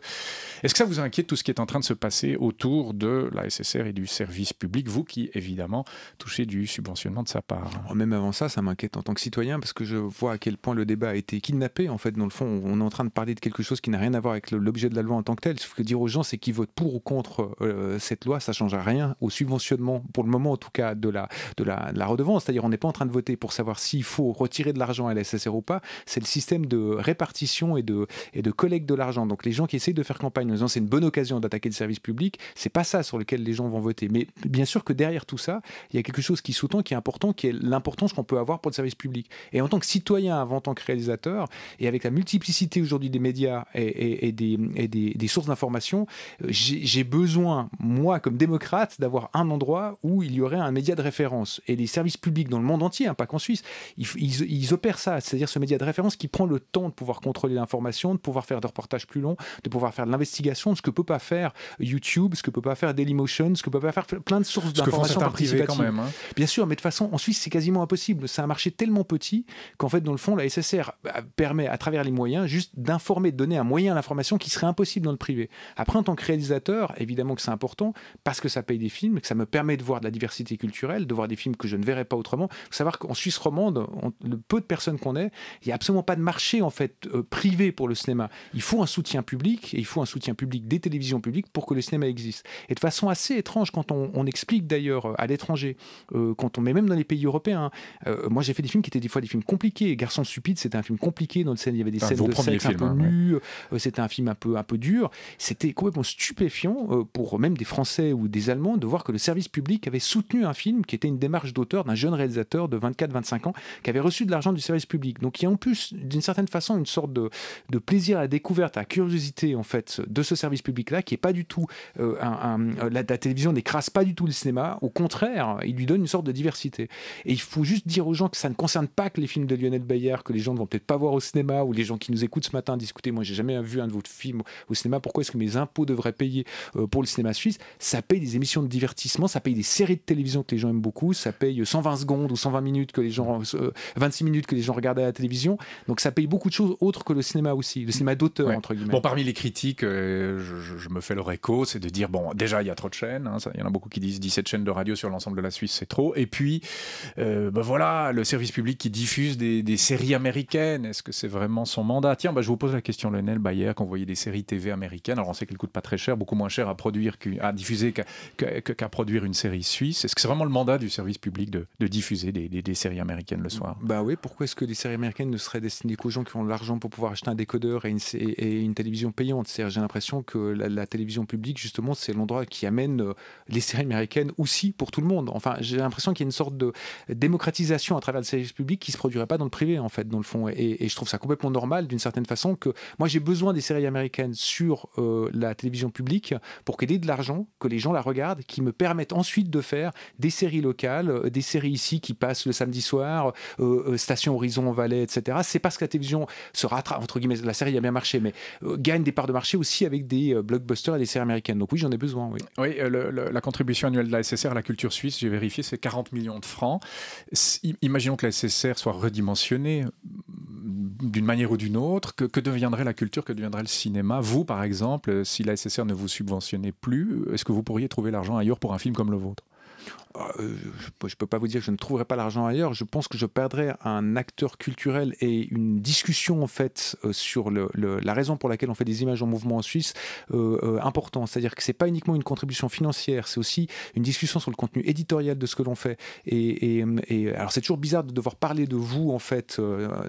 est -ce que ça vous inquiète tout ce qui est en train de se passer autour de la SSR et du service public, vous qui évidemment touchez du subventionnement de sa part oh, Même avant ça, ça m'inquiète en tant que citoyen parce que je vois à quel point le débat a été kidnappé. En fait, dans le fond, on est en train de parler de quelque chose qui n'a rien à voir avec l'objet de la loi en tant que tel. Ce que dire aux gens, c'est qu'ils votent pour ou contre euh, cette loi, ça ne change rien au subventionnement, pour le moment en tout cas, de la, de la, de la redevance. C'est-à-dire, on n'est pas en train de voter pour savoir s'il faut retirer de l'argent à la SSR ou pas. C'est le système de répartition et de, et de collecte de l'argent. Donc les gens qui essayent de faire campagne en disant c'est une bonne occasion d'attaquer le service public, c'est pas ça sur lequel les gens vont voter. Mais bien sûr que derrière tout ça, il y a quelque chose qui sous-tend, qui est important, qui est l'importance qu'on peut avoir pour le service public. Et en tant que citoyen, avant, en tant que réalisateur, et avec la multiplicité aujourd'hui des médias et, des, des, sources d'information, euh, j'ai besoin, moi, comme démocrate, d'avoir un endroit où il y aurait un média de référence. Et les services publics dans le monde entier, hein, pas qu'en Suisse, ils opèrent ça, c'est-à-dire ce média de référence qui prend le temps de pouvoir contrôler l'information de pouvoir faire des reportages plus longs, de pouvoir faire de l'investigation, ce que peut pas faire YouTube, ce que peut pas faire Dailymotion, ce que peut pas faire plein de sources d'informations privées. quand même, hein. Bien sûr, mais de façon, en Suisse, c'est quasiment impossible. C'est un marché tellement petit qu'en fait, dans le fond, la SSR bah, permet, à travers les moyens, juste d'informer, de donner un moyen à l'information qui serait impossible dans le privé. Après, en tant que réalisateur, évidemment que c'est important parce que ça paye des films, que ça me permet de voir de la diversité culturelle, de voir des films que je ne verrais pas autrement. Il faut savoir qu'en Suisse romande, le peu de personnes qu'on est, il n'y a absolument pas de marché en fait euh, privé pour le cinéma. Il faut un soutien public, et il faut un soutien public des télévisions publiques pour que le cinéma existe. Et de façon assez étrange, quand on, explique d'ailleurs euh, à l'étranger, euh, quand on met même dans les pays européens, hein, euh, moi j'ai fait des films qui étaient des fois des films compliqués. Garçon stupide, c'était un film compliqué dans le scène, il y avait des scènes de sexe un peu hein, c'était un film un peu, un peu dur. C'était complètement stupéfiant pour même des Français ou des Allemands de voir que le service public avait soutenu un film qui était une démarche d'auteur d'un jeune réalisateur de 24-25 ans qui avait reçu de l'argent du service public. Donc il y a en plus, d'une certaine façon, une sorte de plaisir à la découverte, à la curiosité en fait de ce service public-là, qui est pas du tout euh, euh, la, télévision n'écrase pas du tout le cinéma. Au contraire, il lui donne une sorte de diversité. Et il faut juste dire aux gens que ça ne concerne pas que les films de Lionel Bayer que les gens ne vont peut-être pas voir au cinéma, ou les gens qui nous écoutent ce matin discuter. Moi, j'ai jamais vu un de vos films au cinéma. Pourquoi est-ce que mes impôts devraient payer euh, pour le cinéma suisse Ça paye des émissions de divertissement, ça paye des séries de télévision que les gens aiment beaucoup, ça paye 120 secondes ou 120 minutes que les gens, 26 minutes que les gens regardent à la télévision. Donc ça paye beaucoup de choses autres que le cinéma aussi le cinéma d'auteur, entre guillemets. Bon, parmi les critiques, euh, je, me fais le réco c'est de dire, bon, déjà, il y a trop de chaînes, hein, il y en a beaucoup qui disent 17 chaînes de radio sur l'ensemble de la Suisse, c'est trop. Et puis, ben voilà, le service public qui diffuse des, séries américaines, est-ce que c'est vraiment son mandat Tiens, bah, je vous pose la question, Lionel Bayer, qu'on voyait des séries TV américaines, alors on sait qu'elles ne coûtent pas très cher, beaucoup moins cher à, produire à diffuser qu'à produire une série suisse. Est-ce que c'est vraiment le mandat du service public de, diffuser des, séries américaines le soir Bah oui, pourquoi est-ce que les séries américaines ne seraient destinées qu'aux gens qui ont l'argent pour pouvoir acheter un décodeur et, et une, télévision payante. cest j'ai l'impression que la, télévision publique, justement, c'est l'endroit qui amène euh, les séries américaines aussi pour tout le monde. Enfin, j'ai l'impression qu'il y a une sorte de démocratisation à travers le service public qui se produirait pas dans le privé, en fait, dans le fond. Et, je trouve ça complètement normal, d'une certaine façon, que moi, j'ai besoin des séries américaines sur euh, la télévision publique pour qu'elle ait de l'argent, que les gens la regardent, qui me permettent ensuite de faire des séries locales, euh, des séries ici qui passent le samedi soir, Station Horizon Valais, etc. C'est parce que la télévision se rattrape, entre guillemets, la série a bien marché, mais euh, gagne des parts de marché aussi avec des euh, blockbusters et des séries américaines. Donc oui, j'en ai besoin. Oui, euh, la contribution annuelle de la SSR à la culture suisse, j'ai vérifié, c'est 40 millions de francs. imaginons que la SSR soit redimensionnée mm, d'une manière ou d'une autre, que, que, deviendrait la culture, que deviendrait le cinéma Vous, par exemple, si la SSR ne vous subventionnait plus, est-ce que vous pourriez trouver l'argent ailleurs pour un film comme le vôtre ah, euh, je ne peux pas vous dire que je ne trouverai pas l'argent ailleurs, je pense que je perdrai un acteur culturel et une discussion en fait euh, sur la raison pour laquelle on fait des images en mouvement en Suisse euh, important. C'est-à-dire que ce n'est pas uniquement une contribution financière, c'est aussi une discussion sur le contenu éditorial de ce que l'on fait. Et, alors c'est toujours bizarre de devoir parler de vous en fait,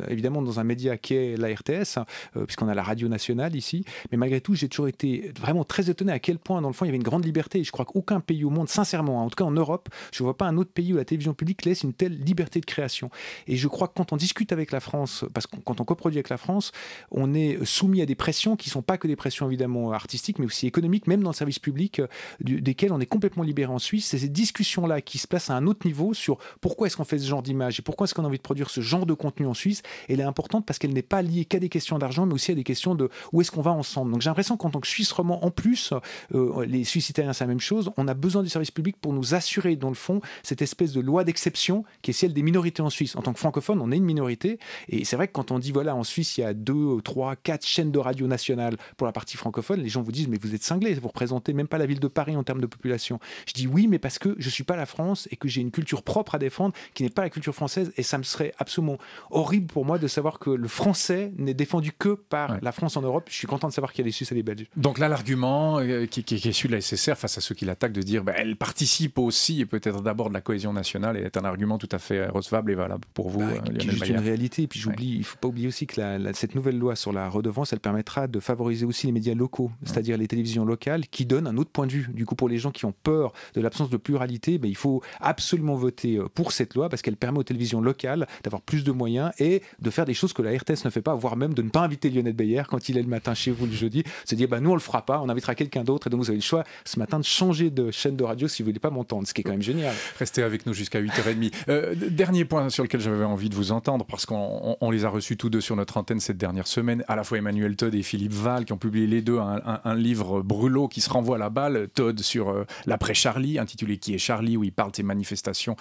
évidemment dans un média qui est la RTS, hein, puisqu'on a la radio nationale ici, mais malgré tout j'ai toujours été vraiment très étonné à quel point dans le fond il y avait une grande liberté. Et je crois qu'aucun pays au monde, sincèrement, hein, en tout cas en Europe, je ne vois pas un autre pays où la télévision publique laisse une telle liberté de création. Et je crois que quand on discute avec la France, parce que quand on coproduit avec la France, on est soumis à des pressions qui ne sont pas que des pressions évidemment artistiques, mais aussi économiques, même dans le service public, euh, desquelles on est complètement libéré en Suisse. C'est ces discussions-là qui se placent à un autre niveau sur pourquoi est-ce qu'on fait ce genre d'image et pourquoi est-ce qu'on a envie de produire ce genre de contenu en Suisse. Elle est importante parce qu'elle n'est pas liée qu'à des questions d'argent, mais aussi à des questions de où est-ce qu'on va ensemble. Donc j'ai l'impression qu'en tant que Suisse roman, en plus, euh, les Suisses italiens, c'est la même chose, on a besoin du service public pour nous assurer dans le fond cette espèce de loi d'exception qui est celle des minorités en Suisse. En tant que francophone, on est une minorité. Et c'est vrai que quand on dit, voilà, en Suisse, il y a deux, trois, quatre chaînes de radio nationales pour la partie francophone, les gens vous disent, mais vous êtes cinglés, vous représentez même pas la ville de Paris en termes de population. Je dis oui, mais parce que je suis pas la France et que j'ai une culture propre à défendre qui n'est pas la culture française. Et ça me serait absolument horrible pour moi de savoir que le français n'est défendu que par la France en Europe. Je suis content de savoir qu'il y a des Suisses et des Belges. Donc là, l'argument euh, qui, est celui de la SSR face à ceux qui l'attaquent de dire, bah, elle participe aussi et peut peut-être d'abord de la cohésion nationale et est un argument tout à fait euh, recevable et valable pour vous, C'est bah, euh, une réalité. Et puis j'oublie, ne il faut pas oublier aussi que cette nouvelle loi sur la redevance, elle permettra de favoriser aussi les médias locaux, c'est-à-dire les télévisions locales, qui donnent un autre point de vue. Du coup, pour les gens qui ont peur de l'absence de pluralité, ben, il faut absolument voter euh, pour cette loi parce qu'elle permet aux télévisions locales d'avoir plus de moyens et de faire des choses que la RTS ne fait pas, voire même de ne pas inviter Lionel Bayer quand il est le matin chez vous le jeudi. Se dire, bah, nous on le fera pas, on invitera quelqu'un d'autre et donc vous avez le choix ce matin de changer de chaîne de radio si vous voulez pas m'entendre, ce qui est génial. Restez avec nous jusqu'à 8h30. Euh, dernier point sur lequel j'avais envie de vous entendre, parce qu'on les a reçus tous deux sur notre antenne cette dernière semaine, à la fois Emmanuel Todd et Philippe Val, qui ont publié les deux un, livre brûlot qui se renvoie à la balle, Todd sur euh, l'après-Charlie, intitulé Qui est Charlie, où il parle des manifestations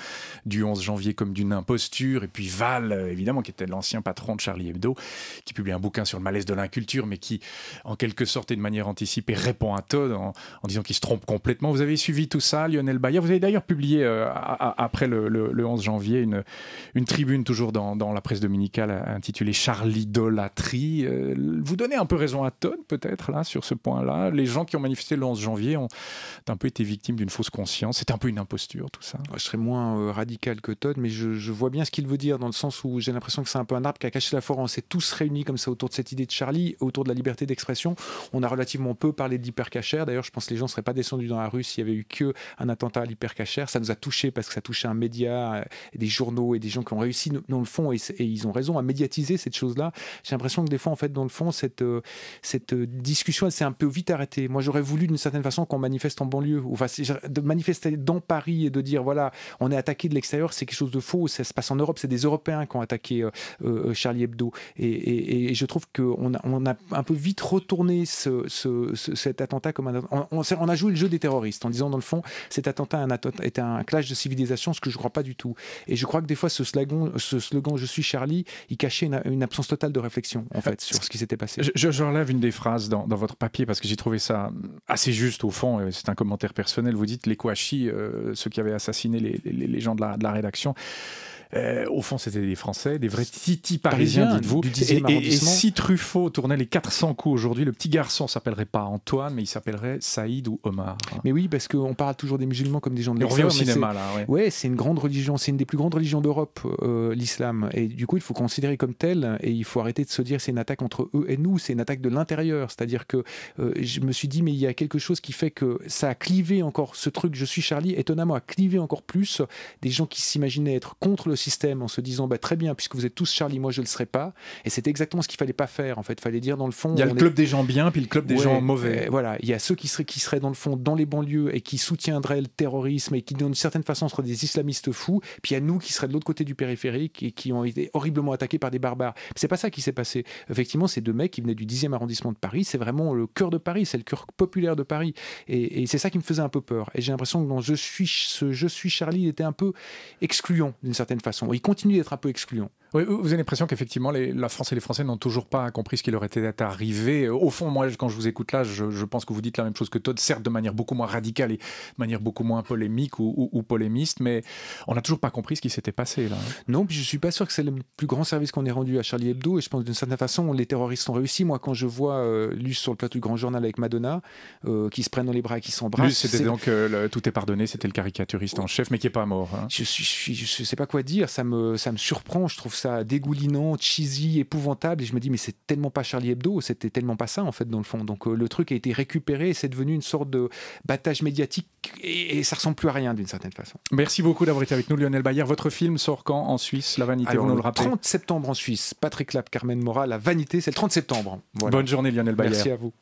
du 11 janvier comme d'une imposture, et puis Val, euh, évidemment, qui était l'ancien patron de Charlie Hebdo, qui publie un bouquin sur le malaise de l'inculture, mais qui, en quelque sorte et de manière anticipée, répond à Todd en, en disant qu'il se trompe complètement. Vous avez suivi tout ça, Lionel Bayer Vous avez d'ailleurs publié euh, après le, 11 janvier une, une tribune toujours dans, la presse dominicale intitulée Charlie Dolatrie. Euh, vous donnez un peu raison à Todd peut-être là sur ce point-là. Les gens qui ont manifesté le 11 janvier ont un peu été victimes d'une fausse conscience. C'est un peu une imposture tout ça. Je serais moins euh, radical que Todd, mais je, vois bien ce qu'il veut dire dans le sens où j'ai l'impression que c'est un peu un arbre qui a caché la forêt. On s'est tous réunis comme ça autour de cette idée de Charlie, autour de la liberté d'expression. On a relativement peu parlé d'hypercachère. D'ailleurs, je pense que les gens ne seraient pas descendus dans la rue s'il y avait eu que un attentat à l'hypercachère ça nous a touché parce que ça touchait un média, euh, des journaux et des gens qui ont réussi dans le fond et, ils ont raison à médiatiser cette chose-là. J'ai l'impression que des fois, en fait, dans le fond, cette, euh, cette euh, discussion, elle s'est un peu vite arrêtée. Moi, j'aurais voulu d'une certaine façon qu'on manifeste en banlieue, enfin, de manifester dans Paris et de dire voilà, on est attaqué de l'extérieur, c'est quelque chose de faux. Ça se passe en Europe, c'est des Européens qui ont attaqué Charlie Hebdo. Et, je trouve qu'on a, on a un peu vite retourné ce, cet attentat comme un. On, on, on, a joué le jeu des terroristes en disant dans le fond, cet attentat est un attentat, est un clash de civilisation, ce que je ne crois pas du tout. Et je crois que des fois, ce slogan, ce slogan Je suis Charlie, il cachait une, absence totale de réflexion, en fait, sur ce qui s'était passé. Je, relève une des phrases dans, votre papier parce que j'ai trouvé ça assez juste au fond. C'est un commentaire personnel. Vous dites les Kouachi, euh, ceux qui avaient assassiné les, les, gens de de la rédaction. Euh, au fond, c'était des Français, des vrais Titi parisiens, dites-vous. Et, et, et, si Truffaut tournait les 400 coups aujourd'hui, le petit garçon s'appellerait pas Antoine, mais il s'appellerait Saïd ou Omar. Mais oui, parce qu'on parle toujours des musulmans comme des gens de l'islam. On revient au cinéma, là. Ouais, c'est une grande religion, c'est une des plus grandes religions d'Europe, euh, l'islam. Et du coup, il faut considérer comme tel, et il faut arrêter de se dire c'est une attaque entre eux et nous, c'est une attaque de l'intérieur. C'est-à-dire que euh, je me suis dit, mais il y a quelque chose qui fait que ça a clivé encore ce truc, je suis Charlie, étonnamment, a clivé encore plus des gens qui s'imaginaient être contre le système en se disant bah, très bien, puisque vous êtes tous Charlie, moi je ne le serai pas. Et c'est exactement ce qu'il fallait pas faire en fait. Il fallait dire dans le fond. Il y a le club des gens bien, puis le club des gens mauvais. Euh, voilà, il y a ceux qui seraient, qui seraient dans le fond dans les banlieues et qui soutiendraient le terrorisme et qui d'une certaine façon seraient des islamistes fous. Puis il y a nous qui seraient de l'autre côté du périphérique et qui ont été horriblement attaqués par des barbares. C'est pas ça qui s'est passé. Effectivement, ces deux mecs qui venaient du 10e arrondissement de Paris, c'est vraiment le cœur de Paris, c'est le cœur populaire de Paris. Et, c'est ça qui me faisait un peu peur. Et j'ai l'impression que Je suis, ce Je suis Charlie était un peu excluant d'une certaine façon. Il continue d'être un peu excluant vous avez l'impression qu'effectivement, la France et les Français n'ont toujours pas compris ce qui leur était arrivé. Au fond, moi, quand je vous écoute là, je, pense que vous dites la même chose que Todd, certes de manière beaucoup moins radicale et de manière beaucoup moins polémique ou, polémiste, mais on n'a toujours pas compris ce qui s'était passé là. Non, je je suis pas sûr que c'est le plus grand service qu'on ait rendu à Charlie Hebdo, et je pense d'une certaine façon, les terroristes ont réussi. Moi, quand je vois euh, Luce sur le plateau du Grand Journal avec Madonna, euh, qui se prennent dans les bras, et qui s'embrassent. Luce, c'était donc euh, Tout est pardonné, c'était le caricaturiste en chef, mais qui est pas mort. Hein. Je, ne sais pas quoi dire, ça me, ça me surprend, je trouve ça dégoulinant, cheesy, épouvantable. Et je me dis, mais c'est tellement pas Charlie Hebdo, c'était tellement pas ça, en fait, dans le fond. Donc euh, le truc a été récupéré et c'est devenu une sorte de battage médiatique et, ça ressemble plus à rien d'une certaine façon. Merci beaucoup d'avoir été avec nous, Lionel Bayer. Votre film sort quand en Suisse La Vanité, on le 30 septembre en Suisse. Patrick Lap, Carmen Mora, La Vanité, c'est le 30 septembre. Bonne journée, Lionel Bayer. Merci à vous.